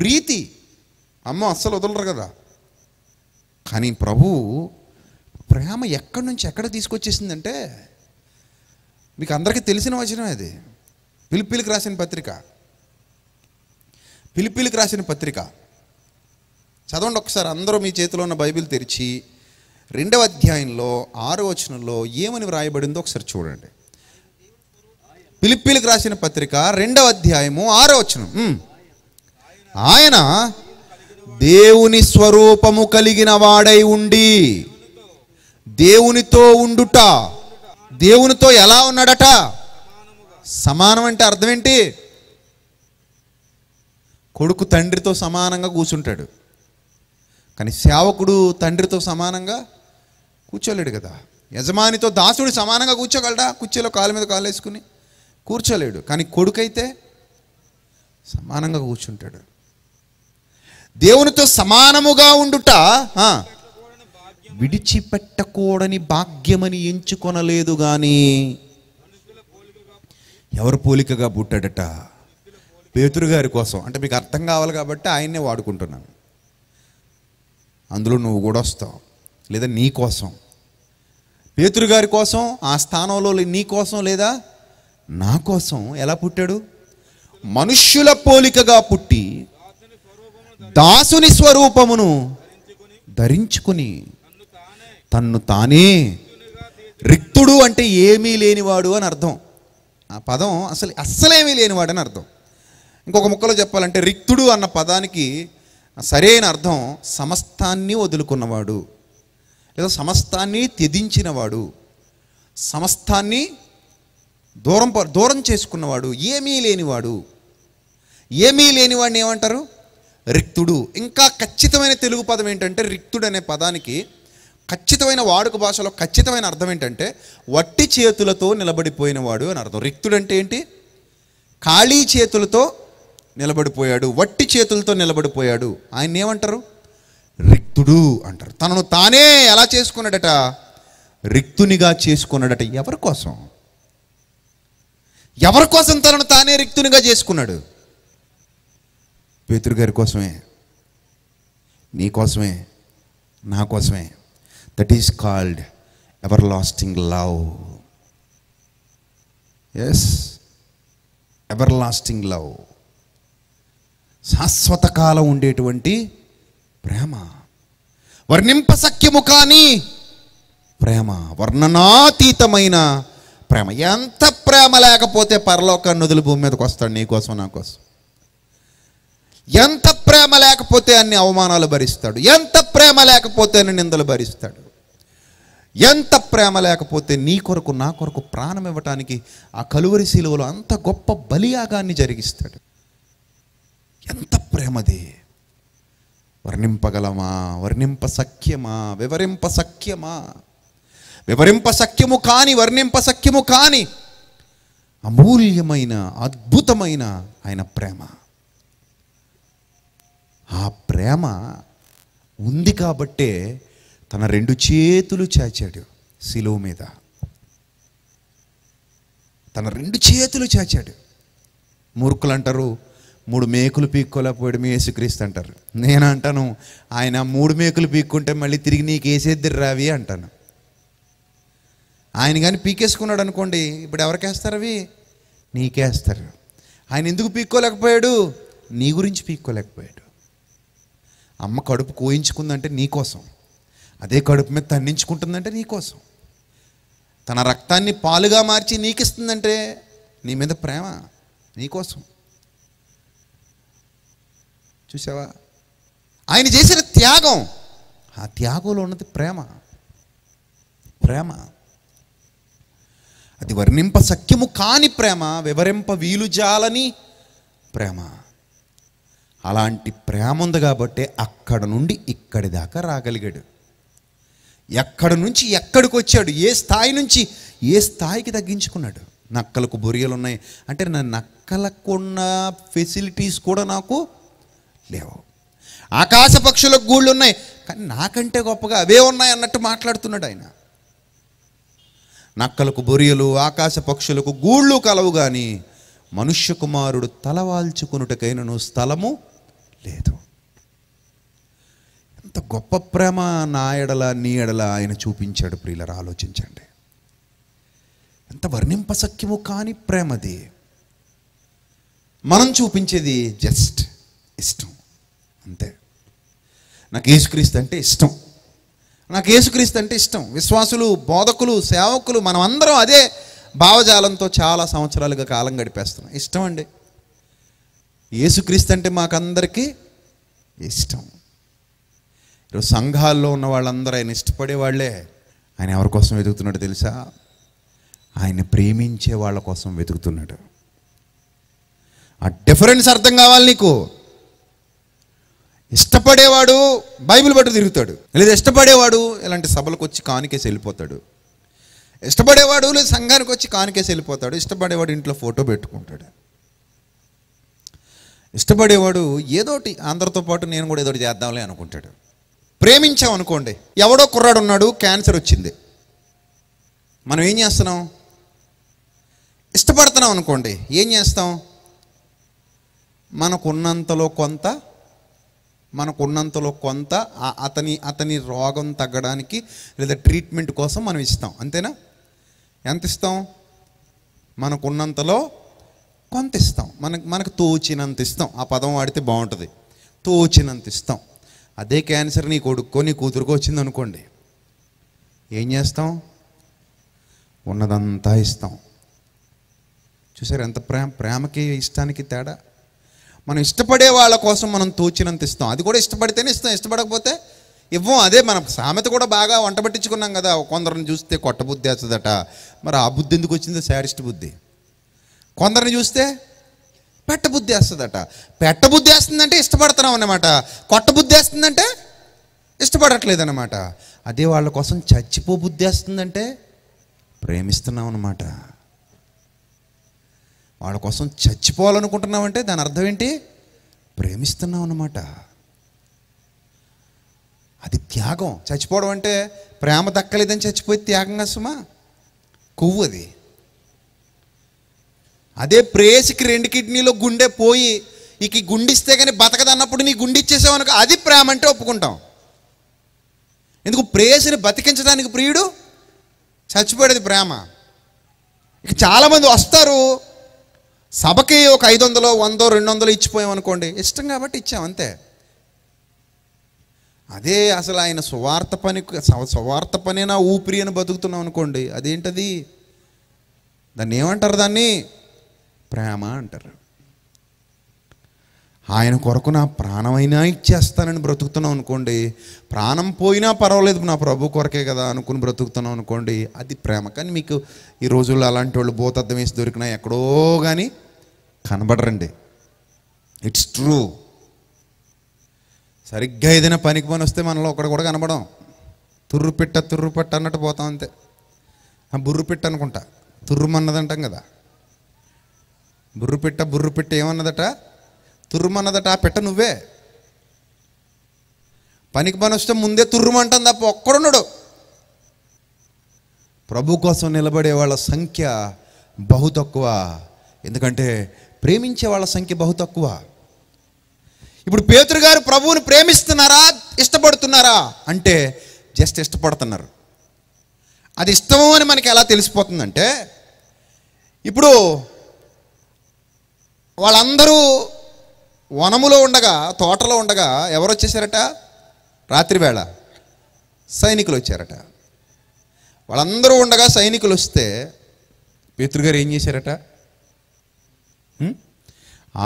ప్రీతి అమ్మ అస్సలు వదలరు కదా కానీ ప్రభు ప్రేమ ఎక్కడి నుంచి ఎక్కడ తీసుకొచ్చేసిందంటే మీకు అందరికీ తెలిసిన వచనమే అది పిలిపిలికి రాసిన పత్రిక పిలిపిలికి రాసిన పత్రిక చదవండి ఒకసారి అందరూ మీ చేతిలో ఉన్న బైబిల్ తెరిచి రెండవ అధ్యాయంలో ఆరో వచనంలో ఏమని వ్రాయబడిందో ఒకసారి చూడండి పిలిపిలికి రాసిన పత్రిక రెండవ అధ్యాయము ఆరో వచనం ఆయన దేవుని స్వరూపము కలిగిన వాడై ఉండి దేవునితో ఉండుట దేవునితో ఎలా ఉన్నాడట సమానం అంటే అర్థం ఏంటి కొడుకు తండ్రితో సమానంగా కూర్చుంటాడు కానీ సేవకుడు తండ్రితో సమానంగా కూర్చోలేడు కదా యజమానితో దాసుడు సమానంగా కూర్చోగలడా కుర్చీలో కాలు మీద కాలేసుకుని కూర్చోలేడు కానీ కొడుకైతే సమానంగా కూర్చుంటాడు దేవునితో సమానముగా ఉండుట విడిచిపెట్టకూడని భాగ్యమని ఎంచుకొనలేదు కానీ ఎవరు పోలికగా పుట్టాడట పేతురు గారి కోసం అంటే మీకు అర్థం కావాలి కాబట్టి ఆయన్నే వాడుకుంటున్నాను అందులో నువ్వు కూడా వస్తావు లేదా నీ కోసం పేతురు గారి కోసం ఆ స్థానంలో నీ కోసం లేదా నా కోసం ఎలా పుట్టాడు మనుష్యుల పోలికగా పుట్టి దాసుని స్వరూపమును ధరించుకుని తన్ను తానే రిక్తుడు అంటే ఏమీ లేనివాడు అని అర్థం ఆ పదం అసలు అస్సలేమీ లేనివాడు అని అర్థం ఇంకొక ముక్కలో చెప్పాలంటే రిక్తుడు అన్న పదానికి సరైన అర్థం సమస్తాన్ని వదులుకున్నవాడు లేదా సమస్తాన్ని త్యజించినవాడు సమస్తాన్ని దూరం దూరం చేసుకున్నవాడు ఏమీ లేనివాడు ఏమీ లేనివాడిని ఏమంటారు రిక్తుడు ఇంకా ఖచ్చితమైన తెలుగు పదం ఏంటంటే రిక్తుడు అనే పదానికి ఖచ్చితమైన వాడుక భాషలో ఖచ్చితమైన అర్థం ఏంటంటే వట్టి చేతులతో నిలబడిపోయినవాడు అని అర్థం రిక్తుడు అంటే ఏంటి ఖాళీ చేతులతో నిలబడిపోయాడు వట్టి చేతులతో నిలబడిపోయాడు ఆయన ఏమంటారు రిక్తుడు అంటారు తనను తానే ఎలా చేసుకున్నాడట రిక్తునిగా చేసుకున్నాడట ఎవరి కోసం ఎవరి కోసం తనను తానే రిక్తునిగా చేసుకున్నాడు పేతురు గారి కోసమే నీ కోసమే నా కోసమే that is called everlasting love yes everlasting love శాశ్వత కాలం ఉండేటువంటి ప్రేమ వర్ణింప సఖ్యము కానీ ప్రేమ వర్ణనాతీతమైన ప్రేమ ఎంత ప్రేమ లేకపోతే పరలోకాన్ని వదిలి భూమి మీదకి వస్తాడు నీకోసం నా కోసం ఎంత ప్రేమ లేకపోతే అన్ని అవమానాలు భరిస్తాడు ఎంత ప్రేమ లేకపోతే అన్ని నిందలు భరిస్తాడు ఎంత ప్రేమ లేకపోతే నీ కొరకు నా కొరకు ప్రాణం ఇవ్వటానికి ఆ కలువరి శిలువలో అంత గొప్ప బలియాగాన్ని జరిగిస్తాడు ఎంత ప్రేమది వర్ణింపగలమా వర్ణింప సఖ్యమా వివరింప సఖ్యమా వివరింప సఖ్యము కాని వర్ణింప సఖ్యము కాని అమూల్యమైన అద్భుతమైన ఆయన ప్రేమ ఆ ప్రేమ ఉంది కాబట్టే తన రెండు చేతులు చాచాడు శిలువ మీద తన రెండు చేతులు చాచాడు మూర్ఖులు అంటారు మూడు మేకులు పీక్కోలేకపోయాడు మీ యేసుక్రీస్తు అంటారు నేను అంటాను ఆయన మూడు మేకులు పీక్కుంటే మళ్ళీ తిరిగి నీకు వేసేద్దరు రావి అంటాను ఆయన కానీ పీకేసుకున్నాడు అనుకోండి ఇప్పుడు ఎవరికేస్తారు అవి నీకేస్తారు ఆయన ఎందుకు పీక్కోలేకపోయాడు నీ గురించి పీక్కోలేకపోయాడు అమ్మ కడుపు కోయించుకుందంటే నీకోసం అదే కడుపు మీద తన్నించుకుంటుందంటే నీకోసం తన రక్తాన్ని పాలుగా మార్చి నీకిస్తుందంటే నీ మీద ప్రేమ నీకోసం చూసావా ఆయన చేసిన త్యాగం ఆ త్యాగంలో ఉన్నది ప్రేమ ప్రేమ అది వర్ణింప సఖ్యము కాని ప్రేమ వివరింప వీలు జాలని ప్రేమ అలాంటి ప్రేమ ఉంది కాబట్టి అక్కడ నుండి ఇక్కడి దాకా రాగలిగాడు ఎక్కడి నుంచి ఎక్కడికి వచ్చాడు ఏ స్థాయి నుంచి ఏ స్థాయికి తగ్గించుకున్నాడు నక్కలకు బొరియలు ఉన్నాయి అంటే నా నక్కలకున్న ఫెసిలిటీస్ కూడా నాకు లేవు ఆకాశ పక్షులకు గూళ్ళు ఉన్నాయి కానీ నాకంటే గొప్పగా అవే ఉన్నాయి అన్నట్టు మాట్లాడుతున్నాడు ఆయన నక్కలకు బొరియలు ఆకాశ పక్షులకు గూళ్ళు కలవు కానీ మనుష్య కుమారుడు తలవాల్చుకునుటకైనను స్థలము లేదు ఎంత గొప్ప ప్రేమ నా ఎడల నీ ఎడల ఆయన చూపించాడు ప్రియులరు ఆలోచించండి ఎంత వర్ణింపసఖ్యము కాని ప్రేమది మనం చూపించేది జస్ట్ ఇష్టం అంతే నాకు యేసుక్రీస్తు అంటే ఇష్టం నాకు యేసుక్రీస్తు అంటే ఇష్టం విశ్వాసులు బోధకులు సేవకులు మనం అందరం అదే భావజాలంతో చాలా సంవత్సరాలుగా కాలం గడిపేస్తున్నాం ఇష్టం అండి యేసుక్రీస్తు అంటే మాకందరికీ ఇష్టం ఈరోజు సంఘాల్లో ఉన్న వాళ్ళందరూ ఆయన ఇష్టపడే వాళ్ళే ఆయన ఎవరి కోసం వెతుకుతున్నాడు తెలుసా ఆయన ప్రేమించే వాళ్ళ కోసం వెతుకుతున్నాడు ఆ డిఫరెన్స్ అర్థం కావాలి నీకు ఇష్టపడేవాడు బైబిల్ పట్టు తిరుగుతాడు లేదా ఇష్టపడేవాడు ఇలాంటి సభలకు వచ్చి కానికేసి వెళ్ళిపోతాడు ఇష్టపడేవాడు లేదా సంఘానికి వచ్చి కానికేసి వెళ్ళిపోతాడు ఇష్టపడేవాడు ఇంట్లో ఫోటో పెట్టుకుంటాడు ఇష్టపడేవాడు ఏదోటి అందరితో పాటు నేను కూడా ఏదోటి చేద్దాంలే అనుకుంటాడు ప్రేమించాం అనుకోండి ఎవడో కుర్రాడు ఉన్నాడు క్యాన్సర్ వచ్చింది మనం ఏం చేస్తున్నాం ఇష్టపడుతున్నాం అనుకోండి ఏం చేస్తాం మనకున్నంతలో కొంత మనకు ఉన్నంతలో కొంత అతని అతని రోగం తగ్గడానికి లేదా ట్రీట్మెంట్ కోసం మనం ఇస్తాం అంతేనా ఎంత ఇస్తాం మనకున్నంతలో కొంత ఇస్తాం మనకు మనకు తోచినంత ఇస్తాం ఆ పదం వాడితే బాగుంటుంది తోచినంత ఇస్తాం అదే క్యాన్సర్ నీ కొడుకో నీ కూతురుకో వచ్చింది అనుకోండి ఏం చేస్తాం ఉన్నదంతా ఇస్తాం చూసారు ఎంత ప్రేమ ప్రేమకి ఇష్టానికి తేడా మనం ఇష్టపడే వాళ్ళ కోసం మనం తోచినంత ఇస్తాం అది కూడా ఇష్టపడితేనే ఇస్తాం ఇష్టపడకపోతే ఇవ్వం అదే మనం సామెత కూడా బాగా వంట పట్టించుకున్నాం కదా కొందరిని చూస్తే కొట్ట బుద్ధి వస్తుందట మరి ఆ బుద్ధి ఎందుకు వచ్చిందో శారిస్ట్ బుద్ధి కొందరిని చూస్తే పెట్ట బుద్ధి వస్తుందట పెట్ట బుద్ధి వస్తుందంటే ఇష్టపడుతున్నాం అన్నమాట కొట్ట బుద్ధి వస్తుందంటే ఇష్టపడట్లేదు అనమాట అదే వాళ్ళ కోసం చచ్చిపో బుద్ధి వస్తుందంటే ప్రేమిస్తున్నాం అన్నమాట వాళ్ళ కోసం చచ్చిపోవాలనుకుంటున్నామంటే దాని అర్థం ఏంటి ప్రేమిస్తున్నాం అన్నమాట అది త్యాగం చచ్చిపోవడం అంటే ప్రేమ దక్కలేదని చచ్చిపోయి త్యాగంగా సుమా కొవ్వు అది అదే ప్రేసికి రెండు కిడ్నీలో గుండె పోయి ఇక గుండిస్తే కానీ బతకదన్నప్పుడు నీ గుండి ఇచ్చేసావనుకో అది ప్రేమ అంటే ఒప్పుకుంటాం ఎందుకు ప్రేసిని బతికించడానికి ప్రియుడు చచ్చిపోయేది ప్రేమ ఇక చాలామంది వస్తారు సభకి ఒక ఐదు వందలో వందో రెండు వందలు ఇచ్చిపోయాం అనుకోండి ఇష్టం కాబట్టి ఇచ్చాం అంతే అదే అసలు ఆయన సువార్త పని సువార్త నా ఊపిరి అని బతుకుతున్నాం అనుకోండి అదేంటది దాన్ని ఏమంటారు దాన్ని ప్రేమ అంటారు ఆయన కొరకు నా ప్రాణమైనా ఇచ్చేస్తానని బ్రతుకుతున్నాం అనుకోండి ప్రాణం పోయినా పర్వాలేదు నా ప్రభు కొరకే కదా అనుకుని బ్రతుకుతున్నాం అనుకోండి అది ప్రేమ కానీ మీకు ఈ రోజుల్లో అలాంటి వాళ్ళు భూతద్దం వేసి దొరికినా ఎక్కడో కానీ కనబడరండి ఇట్స్ ట్రూ సరిగ్గా ఏదైనా పనికి పని వస్తే మనలో ఒకటి కూడా కనబడం తుర్రు పిట్ట తుర్రు పెట్ట అన్నట్టు పోతాం అంతే బుర్రు పిట్ట అనుకుంటా తుర్రుమన్నదంటాం కదా బుర్రు పిట్ట బుర్రు పిట్ట ఏమన్నదట తుర్రుమన్నదట ఆ పెట్ట నువ్వే పనికి వస్తే ముందే తుర్రుమంటాం తప్ప ఒక్కడున్నాడు ప్రభు కోసం నిలబడే వాళ్ళ సంఖ్య బహు తక్కువ ఎందుకంటే ప్రేమించే వాళ్ళ సంఖ్య బహు తక్కువ ఇప్పుడు పేతురు గారు ప్రభువుని ప్రేమిస్తున్నారా ఇష్టపడుతున్నారా అంటే జస్ట్ ఇష్టపడుతున్నారు అది ఇష్టము అని మనకి ఎలా తెలిసిపోతుందంటే ఇప్పుడు వాళ్ళందరూ వనములో ఉండగా తోటలో ఉండగా ఎవరు వచ్చేసారట రాత్రివేళ సైనికులు వచ్చారట వాళ్ళందరూ ఉండగా సైనికులు వస్తే పితృగారు ఏం చేశారట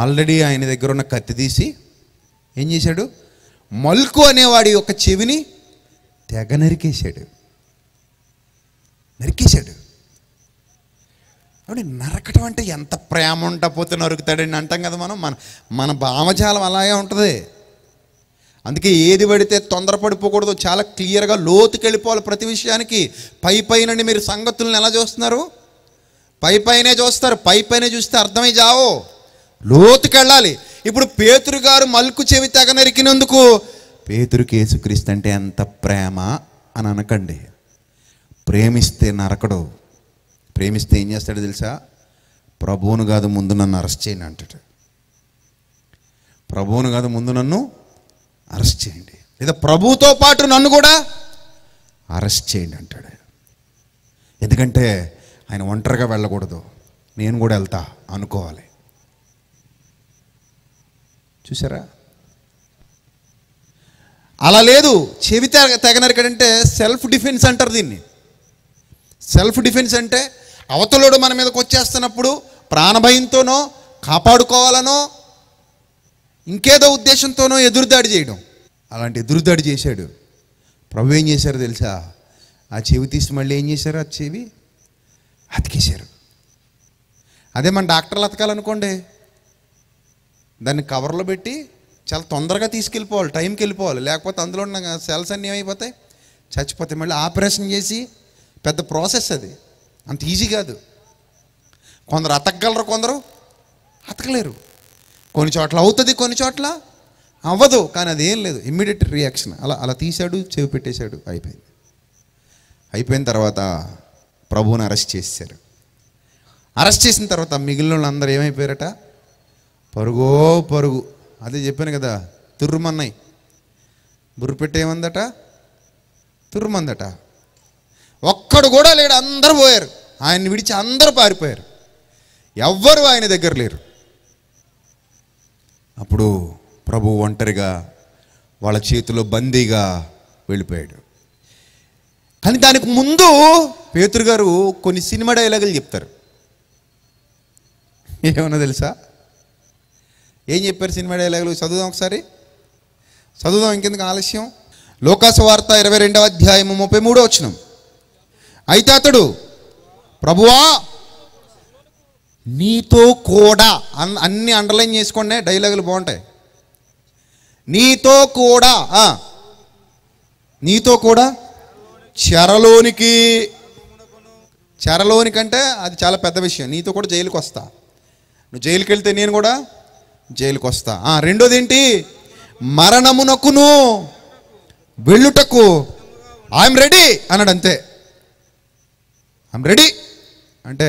ఆల్రెడీ ఆయన దగ్గర ఉన్న కత్తి తీసి ఏం చేశాడు మల్కు అనేవాడి యొక్క చెవిని తెగ నరికేశాడు నరికేశాడు కాబట్టి నరకటం అంటే ఎంత ప్రేమ ఉండకపోతే నరుకుతాడని అంటాం కదా మనం మన మన భావజాలం అలాగే ఉంటుంది అందుకే ఏది పడితే తొందరపడిపోకూడదు చాలా క్లియర్గా లోతుకి వెళ్ళిపోవాలి ప్రతి విషయానికి పై పైన మీరు సంగతులను ఎలా చూస్తున్నారు పై పైనే చూస్తారు పై పైనే చూస్తే అర్థమై జావో లోతుకి వెళ్ళాలి ఇప్పుడు పేతురు గారు మల్కు చెవి తెగ నరికినందుకు పేతురు యేసుక్రీస్తు అంటే ఎంత ప్రేమ అని అనకండి ప్రేమిస్తే నరకడు ప్రేమిస్తే ఏం చేస్తాడు తెలుసా ప్రభువును కాదు ముందు నన్ను అరెస్ట్ చేయండి అంటాడు ప్రభువును కాదు ముందు నన్ను అరెస్ట్ చేయండి లేదా ప్రభువుతో పాటు నన్ను కూడా అరెస్ట్ చేయండి అంటాడు ఎందుకంటే ఆయన ఒంటరిగా వెళ్ళకూడదు నేను కూడా వెళ్తా అనుకోవాలి చూసారా అలా లేదు చెవి తెగనరికడంటే సెల్ఫ్ డిఫెన్స్ అంటారు దీన్ని సెల్ఫ్ డిఫెన్స్ అంటే అవతలుడు మన మీదకి వచ్చేస్తున్నప్పుడు ప్రాణభయంతోనో కాపాడుకోవాలనో ఇంకేదో ఉద్దేశంతోనో ఎదురుదాడి చేయడం అలాంటి ఎదురుదాడి చేశాడు ప్రభు ఏం చేశారు తెలుసా ఆ చెవి తీసి మళ్ళీ ఏం చేశారు ఆ చెవి అతికేశారు అదే మన డాక్టర్లు అతకాలనుకోండి దాన్ని కవర్లో పెట్టి చాలా తొందరగా తీసుకెళ్ళిపోవాలి టైంకి వెళ్ళిపోవాలి లేకపోతే అందులో ఉన్న సెల్స్ అన్నీ ఏమైపోతాయి చచ్చిపోతాయి మళ్ళీ ఆపరేషన్ చేసి పెద్ద ప్రాసెస్ అది అంత ఈజీ కాదు కొందరు అతకగలరు కొందరు అతకలేరు కొన్ని చోట్ల అవుతుంది కొన్ని చోట్ల అవ్వదు కానీ అది ఏం లేదు ఇమ్మీడియట్ రియాక్షన్ అలా అలా తీశాడు చెవి పెట్టేశాడు అయిపోయింది అయిపోయిన తర్వాత ప్రభువుని అరెస్ట్ చేశారు అరెస్ట్ చేసిన తర్వాత మిగిలిన వాళ్ళందరూ ఏమైపోయారట పరుగో పరుగు అదే చెప్పాను కదా తుర్రుమన్నాయి బుర్రు పెట్టేమందట తుర్రుమందట ఒక్కడు కూడా లేడు అందరు పోయారు ఆయన్ని విడిచి అందరు పారిపోయారు ఎవ్వరు ఆయన దగ్గర లేరు అప్పుడు ప్రభు ఒంటరిగా వాళ్ళ చేతిలో బందీగా వెళ్ళిపోయాడు కానీ దానికి ముందు పేతురు గారు కొన్ని సినిమా డైలాగులు చెప్తారు ఏమన్నా తెలుసా ఏం చెప్పారు సినిమా డైలాగులు చదువుదాం ఒకసారి చదువుదాం ఇంకెందుకు ఆలస్యం లోకాసు వార్త ఇరవై రెండవ అధ్యాయం ముప్పై మూడో వచ్చినాం అయితే అతడు ప్రభువా నీతో కూడా అన్ అన్ని అండర్లైన్ చేసుకోండి డైలాగులు బాగుంటాయి నీతో కూడా నీతో కూడా చెరలోనికి చెరలోని కంటే అది చాలా పెద్ద విషయం నీతో కూడా జైలుకి వస్తా నువ్వు జైలుకి వెళ్తే నేను కూడా జైలుకి వస్తా రెండోది ఏంటి మరణమునకును వెళ్ళుటకు ఐఎమ్ రెడీ అన్నాడు అంతే ఐమ్ రెడీ అంటే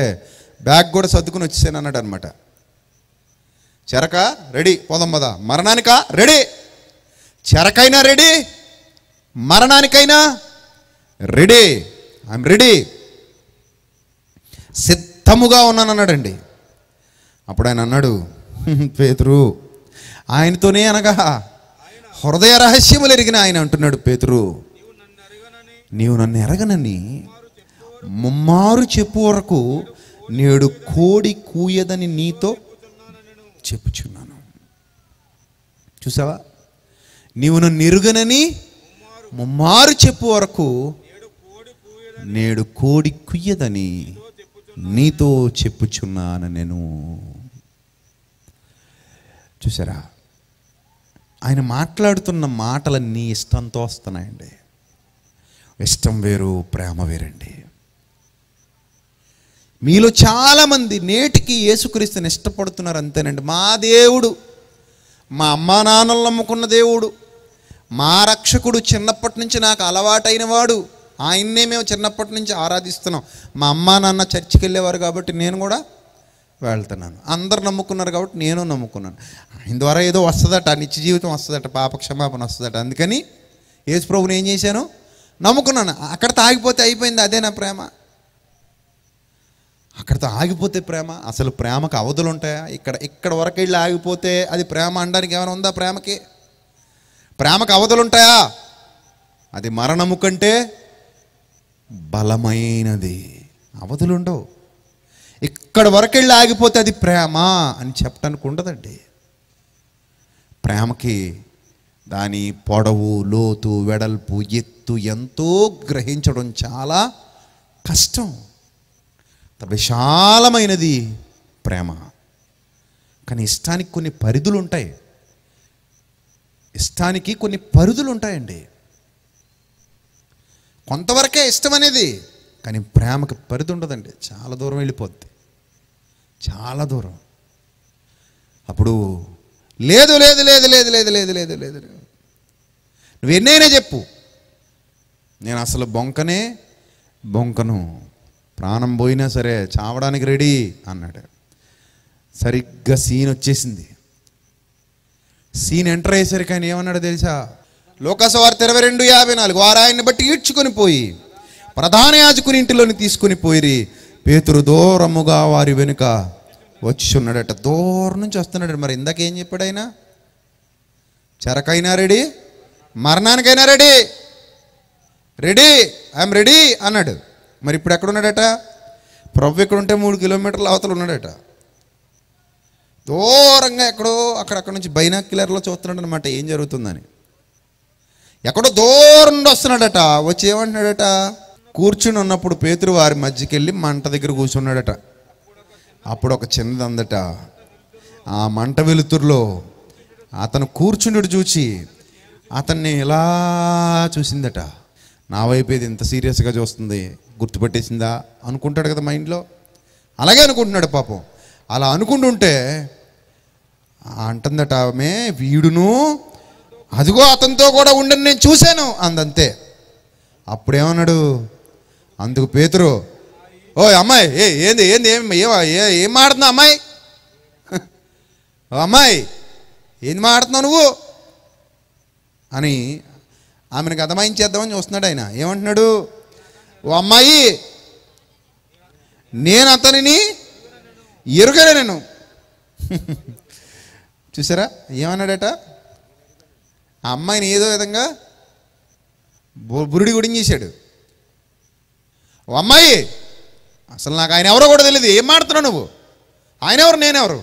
బ్యాగ్ కూడా సర్దుకుని వచ్చేసాను అన్నాడు అనమాట చెరక రెడీ పోదాం పదా మరణానిక రెడీ చెరకైనా రెడీ మరణానికైనా రెడీ ఐఎమ్ రెడీ సిద్ధముగా ఉన్నానన్నాడండి అప్పుడు ఆయన అన్నాడు పేతురు ఆయనతోనే అనగా హృదయ రహస్యములు ఎరిగిన ఆయన అంటున్నాడు పేతురు నీవు నన్ను ఎరగనని ముమ్మారు చెప్పు వరకు నేడు కోడి కూయదని నీతో చెప్పుచున్నాను చూసావా నీవు నన్ను నిరుగనని ముమ్మారు చెప్పు వరకు నేడు కోడి కుయ్యదని నీతో చెప్పుచున్నాను నేను చూసారా ఆయన మాట్లాడుతున్న మాటలన్నీ ఇష్టంతో వస్తున్నాయండి ఇష్టం వేరు ప్రేమ వేరండి మీలో చాలామంది నేటికి యేసుక్రీస్తుని ఇష్టపడుతున్నారు అంతేనండి మా దేవుడు మా అమ్మ నాన్నలు నమ్ముకున్న దేవుడు మా రక్షకుడు చిన్నప్పటి నుంచి నాకు అలవాటైన వాడు ఆయన్నే మేము చిన్నప్పటి నుంచి ఆరాధిస్తున్నాం మా అమ్మా నాన్న చర్చికి వెళ్ళేవారు కాబట్టి నేను కూడా వెళ్తున్నాను అందరు నమ్ముకున్నారు కాబట్టి నేను నమ్ముకున్నాను ఆయన ద్వారా ఏదో వస్తుందట నిత్య జీవితం వస్తుందట పాప క్షమాపణ వస్తుందట అందుకని యేసు ప్రభుని ఏం చేశాను నమ్ముకున్నాను అక్కడ తాగిపోతే అయిపోయింది అదే నా ప్రేమ అక్కడితో ఆగిపోతే ప్రేమ అసలు ప్రేమకు అవధులు ఉంటాయా ఇక్కడ ఇక్కడ వరకు వెళ్ళి ఆగిపోతే అది ప్రేమ అనడానికి ఏమైనా ఉందా ప్రేమకి ప్రేమకు అవధులు ఉంటాయా అది మరణము కంటే బలమైనది అవధులు ఉండవు ఇక్కడ వరకు వెళ్ళి ఆగిపోతే అది ప్రేమ అని చెప్పడానికి ఉండదండి ప్రేమకి దాని పొడవు లోతు వెడల్పు ఎత్తు ఎంతో గ్రహించడం చాలా కష్టం విశాలమైనది ప్రేమ కానీ ఇష్టానికి కొన్ని పరిధులు ఉంటాయి ఇష్టానికి కొన్ని పరిధులు ఉంటాయండి కొంతవరకే ఇష్టం అనేది కానీ ప్రేమకి పరిధి ఉండదండి చాలా దూరం వెళ్ళిపోద్ది చాలా దూరం అప్పుడు లేదు లేదు లేదు లేదు లేదు లేదు లేదు లేదు నువ్వు ఎన్నైనా చెప్పు నేను అసలు బొంకనే బొంకను ప్రాణం పోయినా సరే చావడానికి రెడీ అన్నాడు సరిగ్గా సీన్ వచ్చేసింది సీన్ ఎంటర్ అయ్యేసరికి ఆయన ఏమన్నాడు తెలుసా వారి ఇరవై రెండు యాభై నాలుగు వారు ఆయన్ని బట్టి ఈడ్చుకొని పోయి ప్రధాన యాజకుని ఇంటిలోని తీసుకుని పోయి పేతురు దూరముగా వారి వెనుక ఉన్నాడట దూరం నుంచి వస్తున్నాడు మరి ఇందాకేం చెప్పాడు ఆయన చెరకైనా రెడీ మరణానికైనా రెడీ రెడీ ఐఎమ్ రెడీ అన్నాడు మరి ఇప్పుడు ఎక్కడున్నాడట ప్రభు ఎక్కడుంటే మూడు కిలోమీటర్ల అవతలు ఉన్నాడట దూరంగా ఎక్కడో అక్కడక్కడ నుంచి బైనాక్యులర్లో చూస్తున్నాడు అనమాట ఏం జరుగుతుందని ఎక్కడో దూరం నుండి వస్తున్నాడట వచ్చి ఏమంటున్నాడట కూర్చుని ఉన్నప్పుడు పేతురు వారి మధ్యకెళ్ళి మంట దగ్గర కూర్చున్నాడట అప్పుడు ఒక చిన్నది అందట ఆ మంట వెలుతురులో అతను కూర్చుని చూచి అతన్ని ఇలా చూసిందట నా వైపు ఇది ఇంత సీరియస్గా చూస్తుంది గుర్తుపట్టేసిందా అనుకుంటాడు కదా మైండ్లో అలాగే అనుకుంటున్నాడు పాపం అలా అనుకుంటుంటే అంటుందట ఆమె వీడును అదిగో అతనితో కూడా ఉండని నేను చూశాను అందంతే అప్పుడేమన్నాడు అందుకు పేతురు ఓ అమ్మాయి ఏ ఏంది ఏంది ఏం ఏం మాడుతున్నా అమ్మాయి అమ్మాయి ఏంది మాడుతున్నావు నువ్వు అని ఆమెను గతమాయించేద్దామని చూస్తున్నాడు ఆయన ఏమంటున్నాడు ఓ అమ్మాయి నేను అతనిని ఎరుగలే నేను చూసారా ఏమన్నాడట ఆ అమ్మాయిని ఏదో విధంగా బురుడి చేశాడు ఓ అమ్మాయి అసలు నాకు ఆయన ఎవరో కూడా తెలియదు ఏం మాడుతున్నావు నువ్వు ఆయన ఎవరు నేనెవరు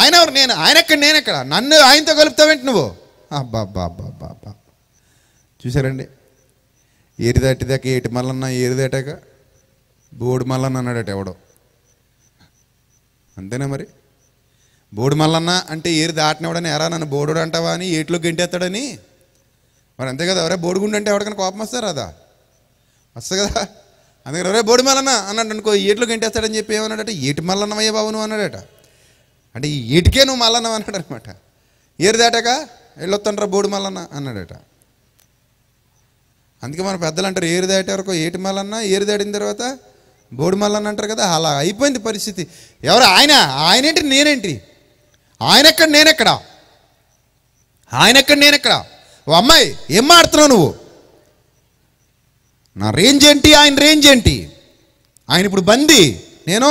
ఆయన ఎవరు నేను ఆయన ఎక్కడ నేను ఎక్కడ నన్ను ఆయనతో కలుపుతావేంటి నువ్వు అబ్బా అబ్బా అబ్బా అబ్బా అబ్బా చూసారండి ఏరి దాటిదాక ఏటి మల్లన్న ఏరి దాటాక బోడి మల్లన్న అన్నాడట ఎవడో అంతేనా మరి బోడి మల్లన్న అంటే ఏరి దాటినవాడని ఎరా నన్ను బోడు అంటావా అని ఏట్లో గెంటేస్తాడని మరి అంతే కదా ఎవరే బోడిగుండు అంటే ఎవరికైనా కోపం వస్తారు అదా వస్తుంది కదా అందుకని ఎవరే బోడి మల్లన్న అన్నాడు అనుకో ఏట్లో గెంటేస్తాడని చెప్పి ఏమన్నాడట ఏటి మల్లన్నమయ్యే బాబు నువ్వు అన్నాడట అంటే ఏటికే నువ్వు మల్లన్నవి అన్నాడు అనమాట ఏరు దాటాక వెళ్ళొత్తండ్రా బోడి మల్లన్న అన్నాడట అందుకే మన పెద్దలు అంటారు ఏరు దాటే వరకు ఏటి మళ్ళన్నా ఏరు దాటిన తర్వాత బోడి మల్లన్న అంటారు కదా అలా అయిపోయింది పరిస్థితి ఎవరు ఆయన ఆయనేంటి నేనేంటి ఆయన ఎక్కడ నేనెక్కడ ఆయన ఎక్కడ నేనెక్కడ ఓ అమ్మాయి ఏం మాడుతున్నావు నువ్వు నా రేంజ్ ఏంటి ఆయన రేంజ్ ఏంటి ఆయన ఇప్పుడు బంది నేను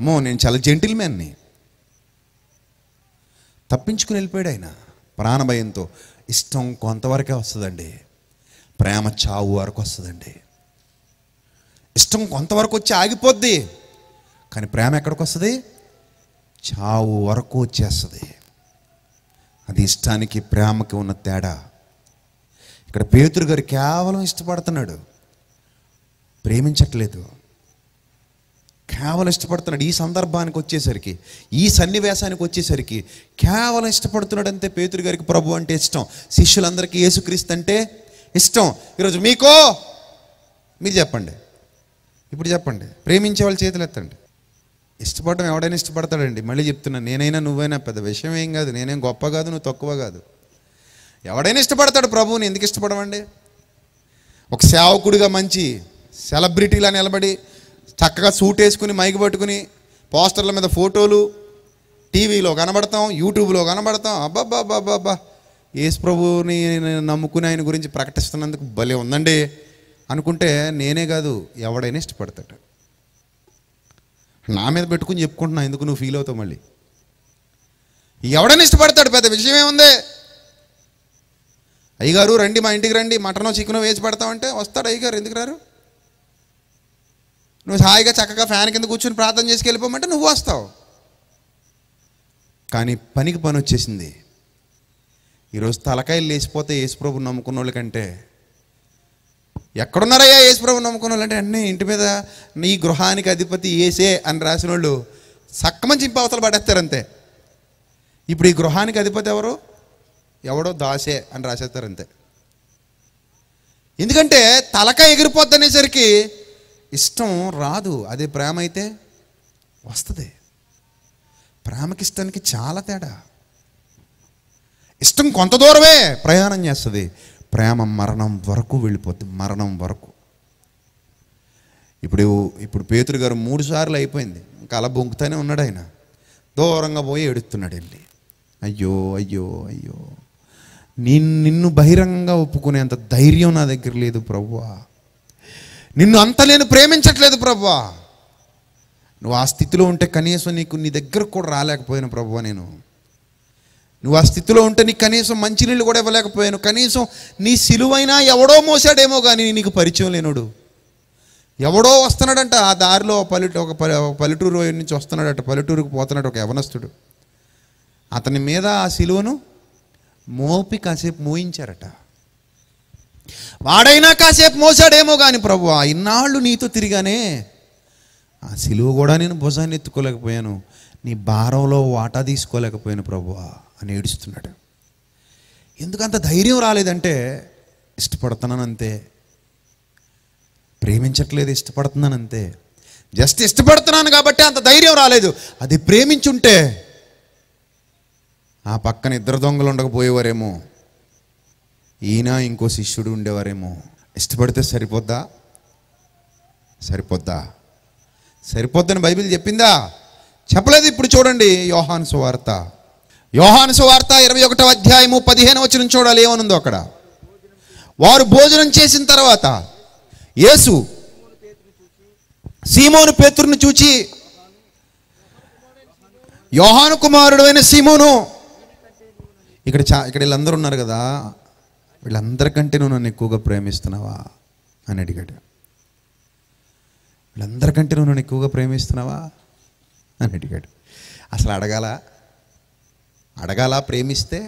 అమ్మో నేను చాలా మ్యాన్ని తప్పించుకుని వెళ్ళిపోయాడు ఆయన ప్రాణభయంతో ఇష్టం కొంతవరకే వస్తుందండి ప్రేమ చావు వరకు వస్తుందండి ఇష్టం కొంతవరకు వచ్చి ఆగిపోద్ది కానీ ప్రేమ ఎక్కడికి వస్తుంది చావు వరకు వచ్చేస్తుంది అది ఇష్టానికి ప్రేమకి ఉన్న తేడా ఇక్కడ పేతురు గారు కేవలం ఇష్టపడుతున్నాడు ప్రేమించట్లేదు కేవలం ఇష్టపడుతున్నాడు ఈ సందర్భానికి వచ్చేసరికి ఈ సన్నివేశానికి వచ్చేసరికి కేవలం ఇష్టపడుతున్నాడు అంతే పేతురు గారికి ప్రభు అంటే ఇష్టం శిష్యులందరికీ యేసుక్రీస్తు అంటే ఇష్టం ఈరోజు మీకో మీరు చెప్పండి ఇప్పుడు చెప్పండి ప్రేమించే వాళ్ళు చేతులు ఎత్తండి ఇష్టపడడం ఎవడైనా ఇష్టపడతాడండి మళ్ళీ చెప్తున్నా నేనైనా నువ్వైనా పెద్ద విషయం ఏం కాదు నేనేం గొప్ప కాదు నువ్వు తక్కువ కాదు ఎవడైనా ఇష్టపడతాడు ప్రభువుని ఎందుకు ఇష్టపడమండి ఒక సేవకుడిగా మంచి సెలబ్రిటీలా నిలబడి చక్కగా సూట్ వేసుకుని మైక్ పట్టుకుని పోస్టర్ల మీద ఫోటోలు టీవీలో కనబడతాం యూట్యూబ్లో కనబడతాం అబ్బాబ్బాబ్బాబ్బా యేసు ప్రభుని నమ్ముకుని ఆయన గురించి ప్రకటిస్తున్నందుకు భలే ఉందండి అనుకుంటే నేనే కాదు ఎవడైనా ఇష్టపడతాడు నా మీద పెట్టుకుని చెప్పుకుంటున్నా ఎందుకు నువ్వు ఫీల్ అవుతావు మళ్ళీ ఎవడైనా ఇష్టపడతాడు పెద్ద విషయం ఏముంది అయ్యగారు రండి మా ఇంటికి రండి మటనో చికెనో వేసి పెడతామంటే వస్తాడు అయ్యగారు ఎందుకు రారు నువ్వు హాయిగా చక్కగా ఫ్యాన్ కింద కూర్చొని ప్రార్థన చేసుకు వెళ్ళిపోమంటే నువ్వు వస్తావు కానీ పనికి పని వచ్చేసింది ఈరోజు తలకాయలు లేచిపోతే యేసుప్రభు నమ్ముకున్న వాళ్ళకంటే కంటే ఎక్కడున్నారయ్యా యేసుప్రభు నమ్ముకున్న వాళ్ళు అంటే అన్నీ ఇంటి మీద నీ గృహానికి అధిపతి ఏసే అని రాసిన వాళ్ళు సక్కమని చింపి అవతలు పడేస్తారంతే ఇప్పుడు ఈ గృహానికి అధిపతి ఎవరు ఎవడో దాసే అని రాసేస్తారంతే ఎందుకంటే తలకాయ ఎగిరిపోద్దనేసరికి ఇష్టం రాదు అదే ప్రేమ అయితే వస్తుంది ప్రేమకి ఇష్టానికి చాలా తేడా ఇష్టం కొంత దూరమే ప్రయాణం చేస్తుంది ప్రేమ మరణం వరకు వెళ్ళిపోతుంది మరణం వరకు ఇప్పుడు ఇప్పుడు పేతురు గారు మూడు సార్లు అయిపోయింది ఇంకా అలా బొంకుతానే ఉన్నాడు ఆయన దూరంగా పోయి ఎడుతున్నాడు వెళ్ళి అయ్యో అయ్యో అయ్యో నిన్ను నిన్ను బహిరంగంగా ఒప్పుకునేంత ధైర్యం నా దగ్గర లేదు ప్రభువా నిన్ను అంత నేను ప్రేమించట్లేదు ప్రభా నువ్వు ఆ స్థితిలో ఉంటే కనీసం నీకు నీ దగ్గర కూడా రాలేకపోయాను ప్రభా నేను నువ్వు ఆ స్థితిలో ఉంటే నీకు కనీసం మంచినీళ్ళు కూడా ఇవ్వలేకపోయాను కనీసం నీ సిలువైనా ఎవడో మోసాడేమో కానీ నీకు పరిచయం లేనుడు ఎవడో వస్తున్నాడంట ఆ దారిలో పల్లెటూ ఒక పల్లెటూరు నుంచి వస్తున్నాడట పల్లెటూరుకు పోతున్నాడు ఒక యవనస్తుడు అతని మీద ఆ సిలువను మోపి కాసేపు మోయించారట వాడైనా కాసేపు మోసాడేమో కానీ ప్రభు ఇన్నాళ్ళు నీతో తిరిగానే ఆ సిలువ కూడా నేను భుజాన్ని ఎత్తుకోలేకపోయాను నీ భారంలో వాటా తీసుకోలేకపోయాను ప్రభు అని ఏడుస్తున్నాడు ఎందుకంత ధైర్యం రాలేదంటే ఇష్టపడుతున్నాను అంతే ప్రేమించట్లేదు ఇష్టపడుతున్నాను అంతే జస్ట్ ఇష్టపడుతున్నాను కాబట్టి అంత ధైర్యం రాలేదు అది ప్రేమించుంటే ఆ పక్కన ఇద్దరు దొంగలు ఉండకపోయేవారేమో ఈయన ఇంకో శిష్యుడు ఉండేవారేమో ఇష్టపడితే సరిపోద్దా సరిపోద్దా సరిపోద్దని బైబిల్ చెప్పిందా చెప్పలేదు ఇప్పుడు చూడండి యోహాను సువార్త యోహాను సువార్త ఇరవై ఒకటో అధ్యాయము పదిహేను వచ్చిన చూడాలి ఏమనుందో అక్కడ వారు భోజనం చేసిన తర్వాత యేసు సీమోను పేతుర్ని చూచి యోహాను కుమారుడు అయిన సీమోను ఇక్కడ చా ఇక్కడ వీళ్ళందరూ ఉన్నారు కదా వీళ్ళందరికంటే నువ్వు నన్ను ఎక్కువగా ప్రేమిస్తున్నావా అని అడిగాడు వీళ్ళందరికంటే నువ్వు నన్ను ఎక్కువగా ప్రేమిస్తున్నావా అని అడిగాడు అసలు అడగాల అడగాల ప్రేమిస్తే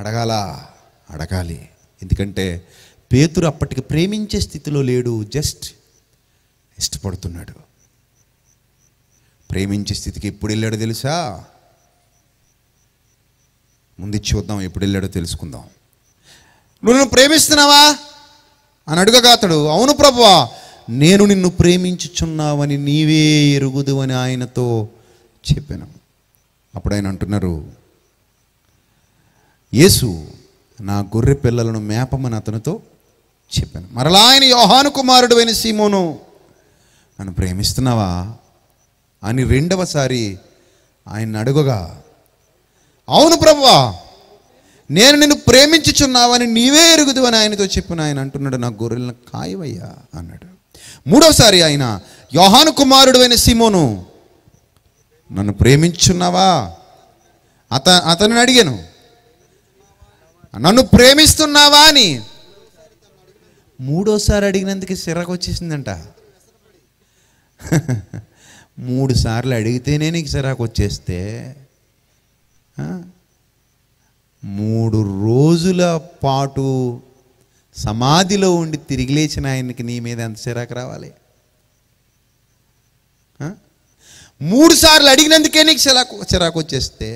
అడగాల అడగాలి ఎందుకంటే పేతురు అప్పటికి ప్రేమించే స్థితిలో లేడు జస్ట్ ఇష్టపడుతున్నాడు ప్రేమించే స్థితికి ఎప్పుడు వెళ్ళాడు తెలుసా ముందు చూద్దాం ఎప్పుడు వెళ్ళాడో తెలుసుకుందాం నువ్వు ప్రేమిస్తున్నావా అని అడుగగా అతడు అవును ప్రభువా నేను నిన్ను ప్రేమించుచున్నావని నీవే ఎరుగుదు అని ఆయనతో చెప్పాను అప్పుడు ఆయన అంటున్నారు యేసు నా గొర్రె పిల్లలను మేపమని అతనితో చెప్పాను మరలా ఆయన యోహాను కుమారుడు అయిన సీమోను నన్ను ప్రేమిస్తున్నావా అని రెండవసారి ఆయన అడుగగా అవును ప్రభువా నేను నిన్ను ప్రేమించుచున్నావని నీవే ఎరుగుదు అని ఆయనతో చెప్పిన ఆయన అంటున్నాడు నా గొర్రెలను కాయవయ్యా అన్నాడు మూడోసారి ఆయన యోహాను కుమారుడు అయిన సిమోను నన్ను ప్రేమించున్నావా అత అతను అడిగాను నన్ను ప్రేమిస్తున్నావా అని మూడోసారి అడిగినందుకు సిరకు వచ్చేసిందంట మూడు సార్లు అడిగితేనే నీకు సిరాకు వచ్చేస్తే మూడు రోజుల పాటు సమాధిలో ఉండి తిరిగి లేచిన ఆయనకి నీ మీద ఎంత చిరాకు రావాలి మూడు సార్లు అడిగినందుకే నీకు చిరాకు చిరాకు వచ్చేస్తే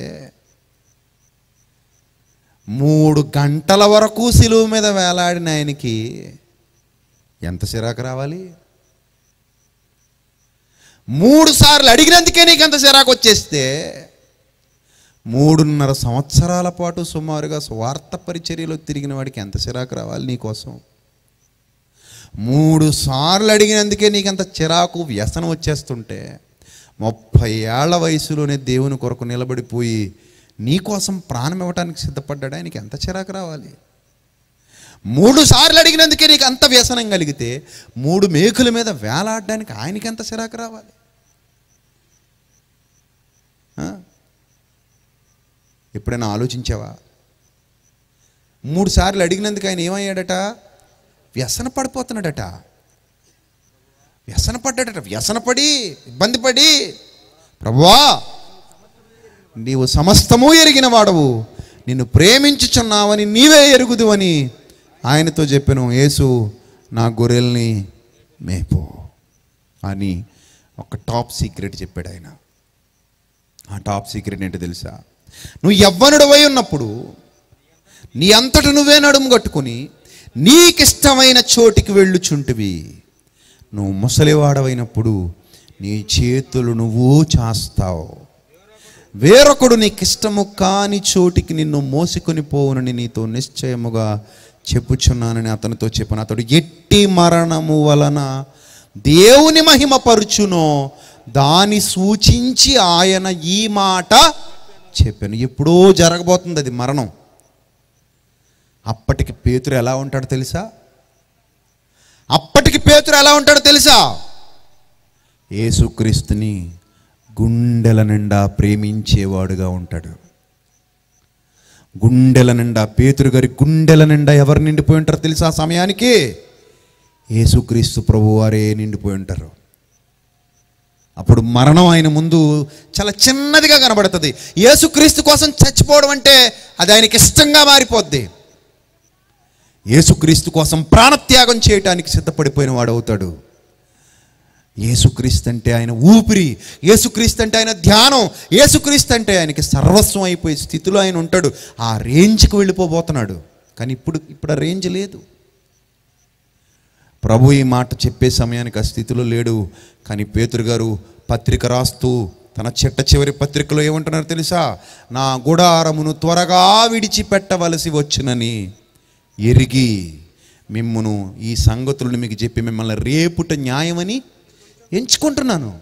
మూడు గంటల వరకు సిలువు మీద వేలాడిన ఆయనకి ఎంత చిరాకు రావాలి మూడు సార్లు అడిగినందుకే నీకు ఎంత చిరాకు వచ్చేస్తే మూడున్నర సంవత్సరాల పాటు సుమారుగా స్వార్థ పరిచర్యలో తిరిగిన వాడికి ఎంత చిరాకు రావాలి నీకోసం మూడు సార్లు అడిగినందుకే అంత చిరాకు వ్యసనం వచ్చేస్తుంటే ముప్పై ఏళ్ల వయసులోనే దేవుని కొరకు నిలబడిపోయి నీకోసం ప్రాణం ఇవ్వడానికి సిద్ధపడ్డా ఆయనకి ఎంత చిరాకు రావాలి మూడు సార్లు అడిగినందుకే నీకు అంత వ్యసనం కలిగితే మూడు మేకుల మీద వేలాడడానికి ఆయనకి ఎంత చిరాకు రావాలి ఎప్పుడైనా ఆలోచించావా మూడు సార్లు అడిగినందుకు ఆయన ఏమయ్యాడట వ్యసన పడిపోతున్నాడట వ్యసన పడ్డాడట వ్యసన పడి ఇబ్బంది పడి ప్రభా నీవు సమస్తము ఎరిగిన వాడవు నిన్ను ప్రేమించుచున్నావని నీవే ఎరుగుదు అని ఆయనతో చెప్పాను యేసు నా గొర్రెల్ని మేపు అని ఒక టాప్ సీక్రెట్ చెప్పాడు ఆయన ఆ టాప్ సీక్రెట్ ఏంటో తెలుసా నువ్వు యవ్వనుడవై ఉన్నప్పుడు నీ అంతట నువ్వే నడుము కట్టుకుని నీకిష్టమైన చోటికి వెళ్ళుచుంటివి నువ్వు ముసలివాడవైనప్పుడు నీ చేతులు నువ్వు చాస్తావు వేరొకడు నీకిష్టము కాని చోటికి నిన్ను మోసుకొని పోవునని నీతో నిశ్చయముగా చెప్పుచున్నానని అతనితో చెప్పిన అతడు ఎట్టి మరణము వలన దేవుని మహిమ పరుచునో దాని సూచించి ఆయన ఈ మాట చెప్పాను ఎప్పుడో జరగబోతుంది అది మరణం అప్పటికి పేతురు ఎలా ఉంటాడో తెలుసా అప్పటికి పేతురు ఎలా ఉంటాడో తెలుసా ఏసుక్రీస్తుని గుండెల నిండా ప్రేమించేవాడుగా ఉంటాడు గుండెల నిండా పేతురు గారి గుండెల నిండా ఎవరు నిండిపోయి ఉంటారో తెలుసా ఆ సమయానికి ఏసుక్రీస్తు ప్రభువారే నిండిపోయి ఉంటారు అప్పుడు మరణం ఆయన ముందు చాలా చిన్నదిగా కనబడుతుంది యేసుక్రీస్తు కోసం చచ్చిపోవడం అంటే అది ఆయనకి ఇష్టంగా మారిపోద్ది యేసుక్రీస్తు కోసం ప్రాణత్యాగం చేయటానికి సిద్ధపడిపోయిన వాడు అవుతాడు యేసుక్రీస్తు అంటే ఆయన ఊపిరి యేసుక్రీస్తు అంటే ఆయన ధ్యానం యేసుక్రీస్తు అంటే ఆయనకి సర్వస్వం అయిపోయే స్థితిలో ఆయన ఉంటాడు ఆ రేంజ్కి వెళ్ళిపోబోతున్నాడు కానీ ఇప్పుడు ఇప్పుడు ఆ రేంజ్ లేదు ప్రభు ఈ మాట చెప్పే సమయానికి ఆ స్థితిలో లేడు కానీ పేతురు గారు పత్రిక రాస్తూ తన చెట్ట చివరి పత్రికలో ఏమంటున్నారు తెలుసా నా గుడారమును త్వరగా విడిచిపెట్టవలసి వచ్చునని ఎరిగి మిమ్మును ఈ సంగతులను మీకు చెప్పి మిమ్మల్ని రేపుట న్యాయమని ఎంచుకుంటున్నాను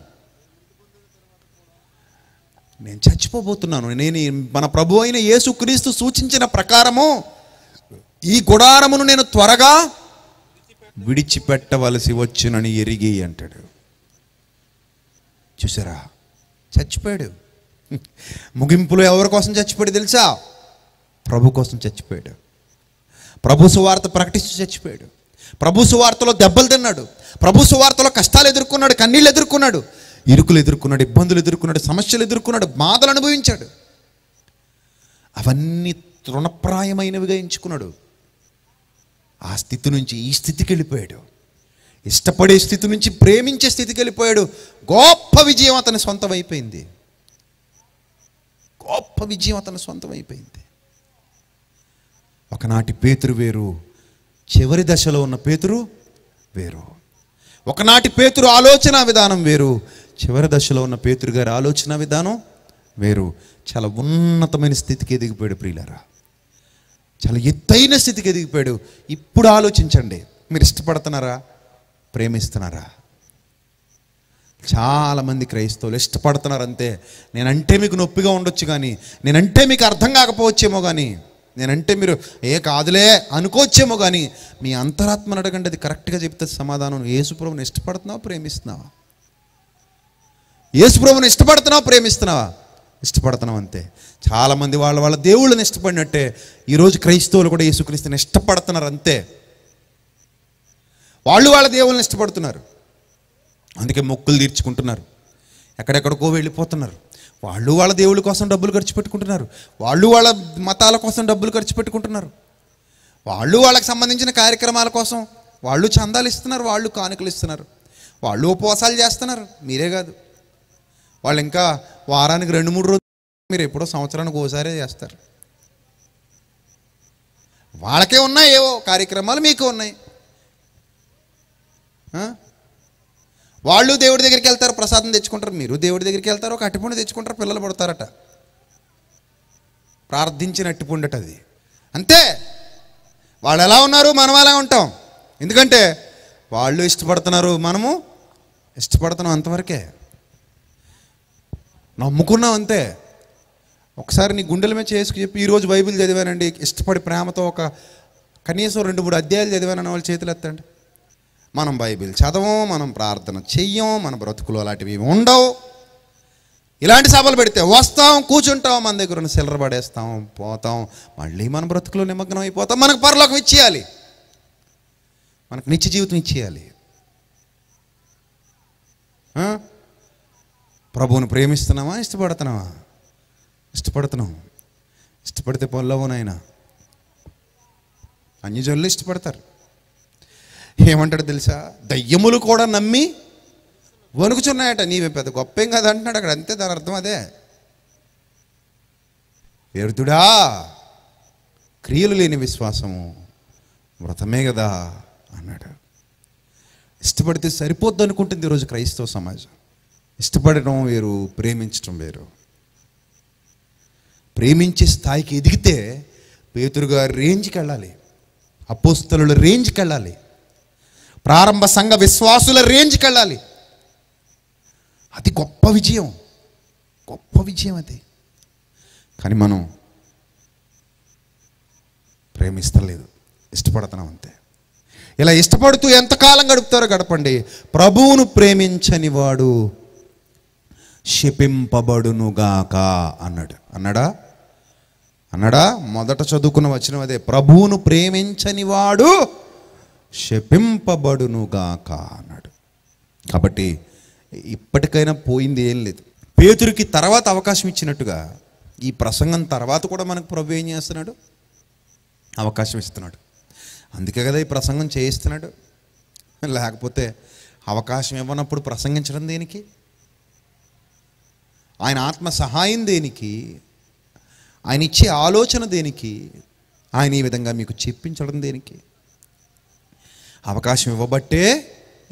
నేను చచ్చిపోబోతున్నాను నేను మన ప్రభు అయిన యేసుక్రీస్తు సూచించిన ప్రకారము ఈ గుడారమును నేను త్వరగా విడిచిపెట్టవలసి వచ్చునని ఎరిగి అంటాడు చూసారా చచ్చిపోయాడు ముగింపులో ఎవరి కోసం చచ్చిపోయాడు తెలుసా ప్రభు కోసం చచ్చిపోయాడు ప్రభు సువార్త ప్రకటిస్తూ చచ్చిపోయాడు ప్రభు సువార్తలో దెబ్బలు తిన్నాడు ప్రభు సువార్తలో కష్టాలు ఎదుర్కొన్నాడు కన్నీళ్ళు ఎదుర్కొన్నాడు ఇరుకులు ఎదుర్కొన్నాడు ఇబ్బందులు ఎదుర్కొన్నాడు సమస్యలు ఎదుర్కొన్నాడు బాధలు అనుభవించాడు అవన్నీ తృణప్రాయమైనవిగా ఎంచుకున్నాడు ఆ స్థితి నుంచి ఈ స్థితికి వెళ్ళిపోయాడు ఇష్టపడే స్థితి నుంచి ప్రేమించే స్థితికి వెళ్ళిపోయాడు గొప్ప విజయం అతని సొంతం అయిపోయింది గొప్ప విజయం అతని సొంతం అయిపోయింది ఒకనాటి పేతురు వేరు చివరి దశలో ఉన్న పేతురు వేరు ఒకనాటి పేతురు ఆలోచన విధానం వేరు చివరి దశలో ఉన్న పేతురు గారి ఆలోచన విధానం వేరు చాలా ఉన్నతమైన స్థితికి ఎదిగిపోయాడు ప్రియులారా చాలా ఎత్తైన స్థితికి ఎదిగిపోయాడు ఇప్పుడు ఆలోచించండి మీరు ఇష్టపడుతున్నారా ప్రేమిస్తున్నారా చాలామంది క్రైస్తవులు ఇష్టపడుతున్నారు అంతే నేనంటే మీకు నొప్పిగా ఉండొచ్చు కానీ నేనంటే మీకు అర్థం కాకపోవచ్చేమో కానీ నేనంటే మీరు ఏ కాదులే అనుకోవచ్చేమో కానీ మీ అంతరాత్మను అడగండి అది కరెక్ట్గా చెప్తే సమాధానం యేసుప్రభుని ఇష్టపడుతున్నావా ప్రేమిస్తున్నావా యేసుప్రభుని ఇష్టపడుతున్నావా ప్రేమిస్తున్నావా ఇష్టపడుతున్నావు అంతే చాలామంది వాళ్ళ వాళ్ళ దేవుళ్ళని ఇష్టపడినట్టే ఈరోజు క్రైస్తవులు కూడా యేసుక్రీస్తుని ఇష్టపడుతున్నారు అంతే వాళ్ళు వాళ్ళ దేవుళ్ళని ఇష్టపడుతున్నారు అందుకే మొక్కులు తీర్చుకుంటున్నారు ఎక్కడెక్కడికో వెళ్ళిపోతున్నారు వాళ్ళు వాళ్ళ దేవుళ్ళ కోసం డబ్బులు ఖర్చు పెట్టుకుంటున్నారు వాళ్ళు వాళ్ళ మతాల కోసం డబ్బులు ఖర్చు పెట్టుకుంటున్నారు వాళ్ళు వాళ్ళకి సంబంధించిన కార్యక్రమాల కోసం వాళ్ళు చందాలు ఇస్తున్నారు వాళ్ళు కానుకలు ఇస్తున్నారు వాళ్ళు ఉపవాసాలు చేస్తున్నారు మీరే కాదు వాళ్ళు ఇంకా వారానికి రెండు మూడు రోజులు మీరు ఎప్పుడో సంవత్సరానికి ఒకసారి చేస్తారు వాళ్ళకే ఉన్నాయి ఏవో కార్యక్రమాలు మీకు ఉన్నాయి వాళ్ళు దేవుడి దగ్గరికి వెళ్తారు ప్రసాదం తెచ్చుకుంటారు మీరు దేవుడి దగ్గరికి వెళ్తారు ఒక అట్టిపుండు తెచ్చుకుంటారు పిల్లలు పడతారట ప్రార్థించిన అట్టిపుండట అది అంతే వాళ్ళు ఎలా ఉన్నారు మనం అలా ఉంటాం ఎందుకంటే వాళ్ళు ఇష్టపడుతున్నారు మనము ఇష్టపడుతున్నాం అంతవరకే నమ్ముకున్నాం అంతే ఒకసారి నీ గుండెల మీద చేసుకు చెప్పి ఈరోజు బైబిల్ చదివానండి ఇష్టపడి ప్రేమతో ఒక కనీసం రెండు మూడు అధ్యాయాలు చదివానన్న వాళ్ళు చేతులు ఎత్తండి మనం బైబిల్ చదవం మనం ప్రార్థన చెయ్యం మన బ్రతుకులు అలాంటివి ఉండవు ఇలాంటి సభలు పెడితే వస్తాం కూర్చుంటాం మన దగ్గర ఉన్న సిల్లర పడేస్తాం పోతాం మళ్ళీ మన బ్రతుకులు నిమగ్నం అయిపోతాం మనకు పరలోకం ఇచ్చేయాలి మనకు నిత్య జీవితం ఇచ్చేయాలి ప్రభువును ప్రేమిస్తున్నామా ఇష్టపడుతున్నావా ఇష్టపడుతున్నాం ఇష్టపడితే పొల్లవునైనా జల్లు ఇష్టపడతారు ఏమంటాడు తెలుసా దయ్యములు కూడా నమ్మి వణుకుచున్నాయట నీవే పెద్ద గొప్పేం కదా అంటున్నాడు అక్కడ అంతే దాని అర్థం అదే వ్యర్థుడా క్రియలు లేని విశ్వాసము వ్రతమే కదా అన్నాడు ఇష్టపడితే సరిపోద్దు అనుకుంటుంది ఈరోజు క్రైస్తవ సమాజం ఇష్టపడటం వేరు ప్రేమించడం వేరు ప్రేమించే స్థాయికి ఎదిగితే పేతురు గారి రేంజ్కి వెళ్ళాలి అపోస్తలుల రేంజ్కి వెళ్ళాలి ప్రారంభ సంఘ విశ్వాసుల రేంజ్కి వెళ్ళాలి అది గొప్ప విజయం గొప్ప విజయం అది కానీ మనం ప్రేమిస్తలేదు ఇష్టపడుతున్నాం అంతే ఇలా ఇష్టపడుతూ ఎంతకాలం గడుపుతారో గడపండి ప్రభువును ప్రేమించని వాడు శపింపబడునుగాక అన్నాడు అన్నాడా అన్నాడా మొదట చదువుకున్న వచ్చిన అదే ప్రభువును ప్రేమించని వాడు శపింపబడునుగాక అన్నాడు కాబట్టి ఇప్పటికైనా పోయింది ఏం లేదు పేతురికి తర్వాత అవకాశం ఇచ్చినట్టుగా ఈ ప్రసంగం తర్వాత కూడా మనకు ప్రభు ఏం చేస్తున్నాడు అవకాశం ఇస్తున్నాడు అందుకే కదా ఈ ప్రసంగం చేయిస్తున్నాడు లేకపోతే అవకాశం ఇవ్వనప్పుడు ప్రసంగించడం దేనికి ఆయన ఆత్మ సహాయం దేనికి ఆయన ఇచ్చే ఆలోచన దేనికి ఆయన ఈ విధంగా మీకు చెప్పించడం దేనికి అవకాశం ఇవ్వబట్టే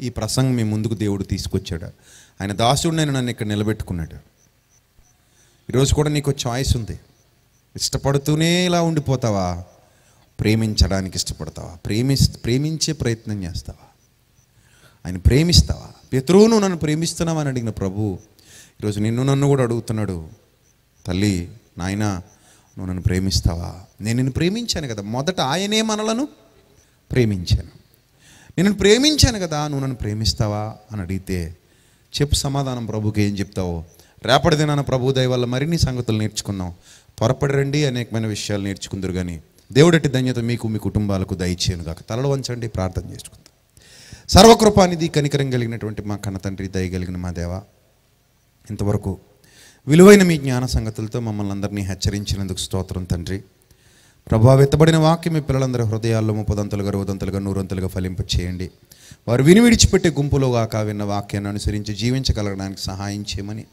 ఈ ప్రసంగం మీ ముందుకు దేవుడు తీసుకొచ్చాడు ఆయన దాసుడు నేను నన్ను ఇక్కడ నిలబెట్టుకున్నాడు ఈరోజు కూడా నీకు చాయిస్ ఉంది ఇష్టపడుతూనే ఇలా ఉండిపోతావా ప్రేమించడానికి ఇష్టపడతావా ప్రేమి ప్రేమించే ప్రయత్నం చేస్తావా ఆయన ప్రేమిస్తావా పితృను నన్ను ప్రేమిస్తున్నావా అని అడిగిన ప్రభు ఈరోజు నిన్ను నన్ను కూడా అడుగుతున్నాడు తల్లి నాయన నువ్వు నన్ను ప్రేమిస్తావా నేను నిన్ను ప్రేమించాను కదా మొదట ఆయనే మనలను ప్రేమించాను నేను ప్రేమించాను కదా నువ్వు నన్ను ప్రేమిస్తావా అని అడిగితే చెప్పు సమాధానం ప్రభుకి ఏం చెప్తావో రేపటి దినాన ప్రభు దయ వల్ల మరిన్ని సంగతులు నేర్చుకున్నాం పొరపడి రండి అనేకమైన విషయాలు నేర్చుకుందరు కానీ దేవుడటి ధన్యత మీకు మీ కుటుంబాలకు దయచేయను కాక తలలు వంచండి ప్రార్థన చేసుకుందాం సర్వకృపానిధి కనికరం కలిగినటువంటి మా కన్న తండ్రి దయగలిగిన మా దేవా ఇంతవరకు విలువైన మీ జ్ఞాన సంగతులతో మమ్మల్ని అందరినీ హెచ్చరించినందుకు స్తోత్రం తండ్రి ప్రభావ ఎత్తబడిన వాక్యం మీ పిల్లలందరి హృదయాల్లో ముప్పదంతలుగా అరవదంతలుగా నూరంతలుగా ఫలింప చేయండి వారు విని విడిచిపెట్టే గుంపులో కాక విన్న వాక్యాన్ని అనుసరించి జీవించగలగడానికి సహాయం చేయమని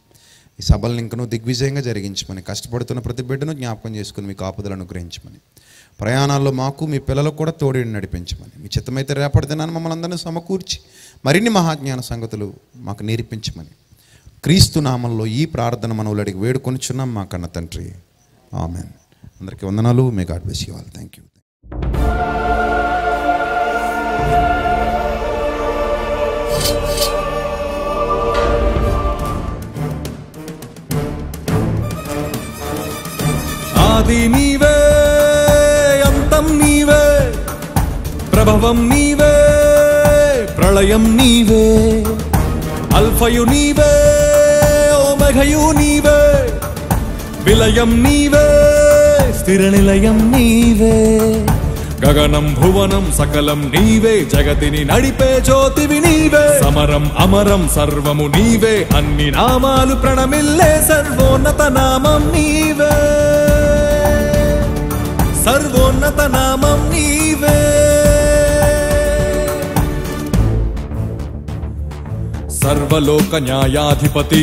ఈ సభలను ఇంకను దిగ్విజయంగా జరిగించమని కష్టపడుతున్న ప్రతి బిడ్డను జ్ఞాపకం చేసుకుని మీకు ఆపదలు అనుగ్రహించమని ప్రయాణాల్లో మాకు మీ పిల్లలకు కూడా తోడి నడిపించమని మీ చిత్తమైతే రేపటి దినాన్ని మమ్మల్ని అందరినీ సమకూర్చి మరిన్ని మహాజ్ఞాన సంగతులు మాకు నేర్పించమని క్రీస్తు నామంలో ఈ ప్రార్థన మనవులడికి అడిగి వేడుకొనిచున్నాం మా కన్న తండ్రి ఆమెన్ అందరికీ వందనాలు మీ గాడ్ బెస్ ఇవ్వాలి థ్యాంక్ యూ ఆది నీవే అంతం నీవే ప్రభవం నీవే ప్రళయం నీవే అల్ఫయు నీవే மகையு நீவே விலயம் நீவே ஸ்திர நீவே గగనం భువనం సకలం నీవే జగతిని నడిపే జ్యోతివి నీవే సమరం అమరం సర్వము నీవే అన్ని నామాలు ప్రణమిల్లే సర్వోన్నత నామం నీవే సర్వోన్నత నామం నీవే సర్వలోక న్యాయాధిపతి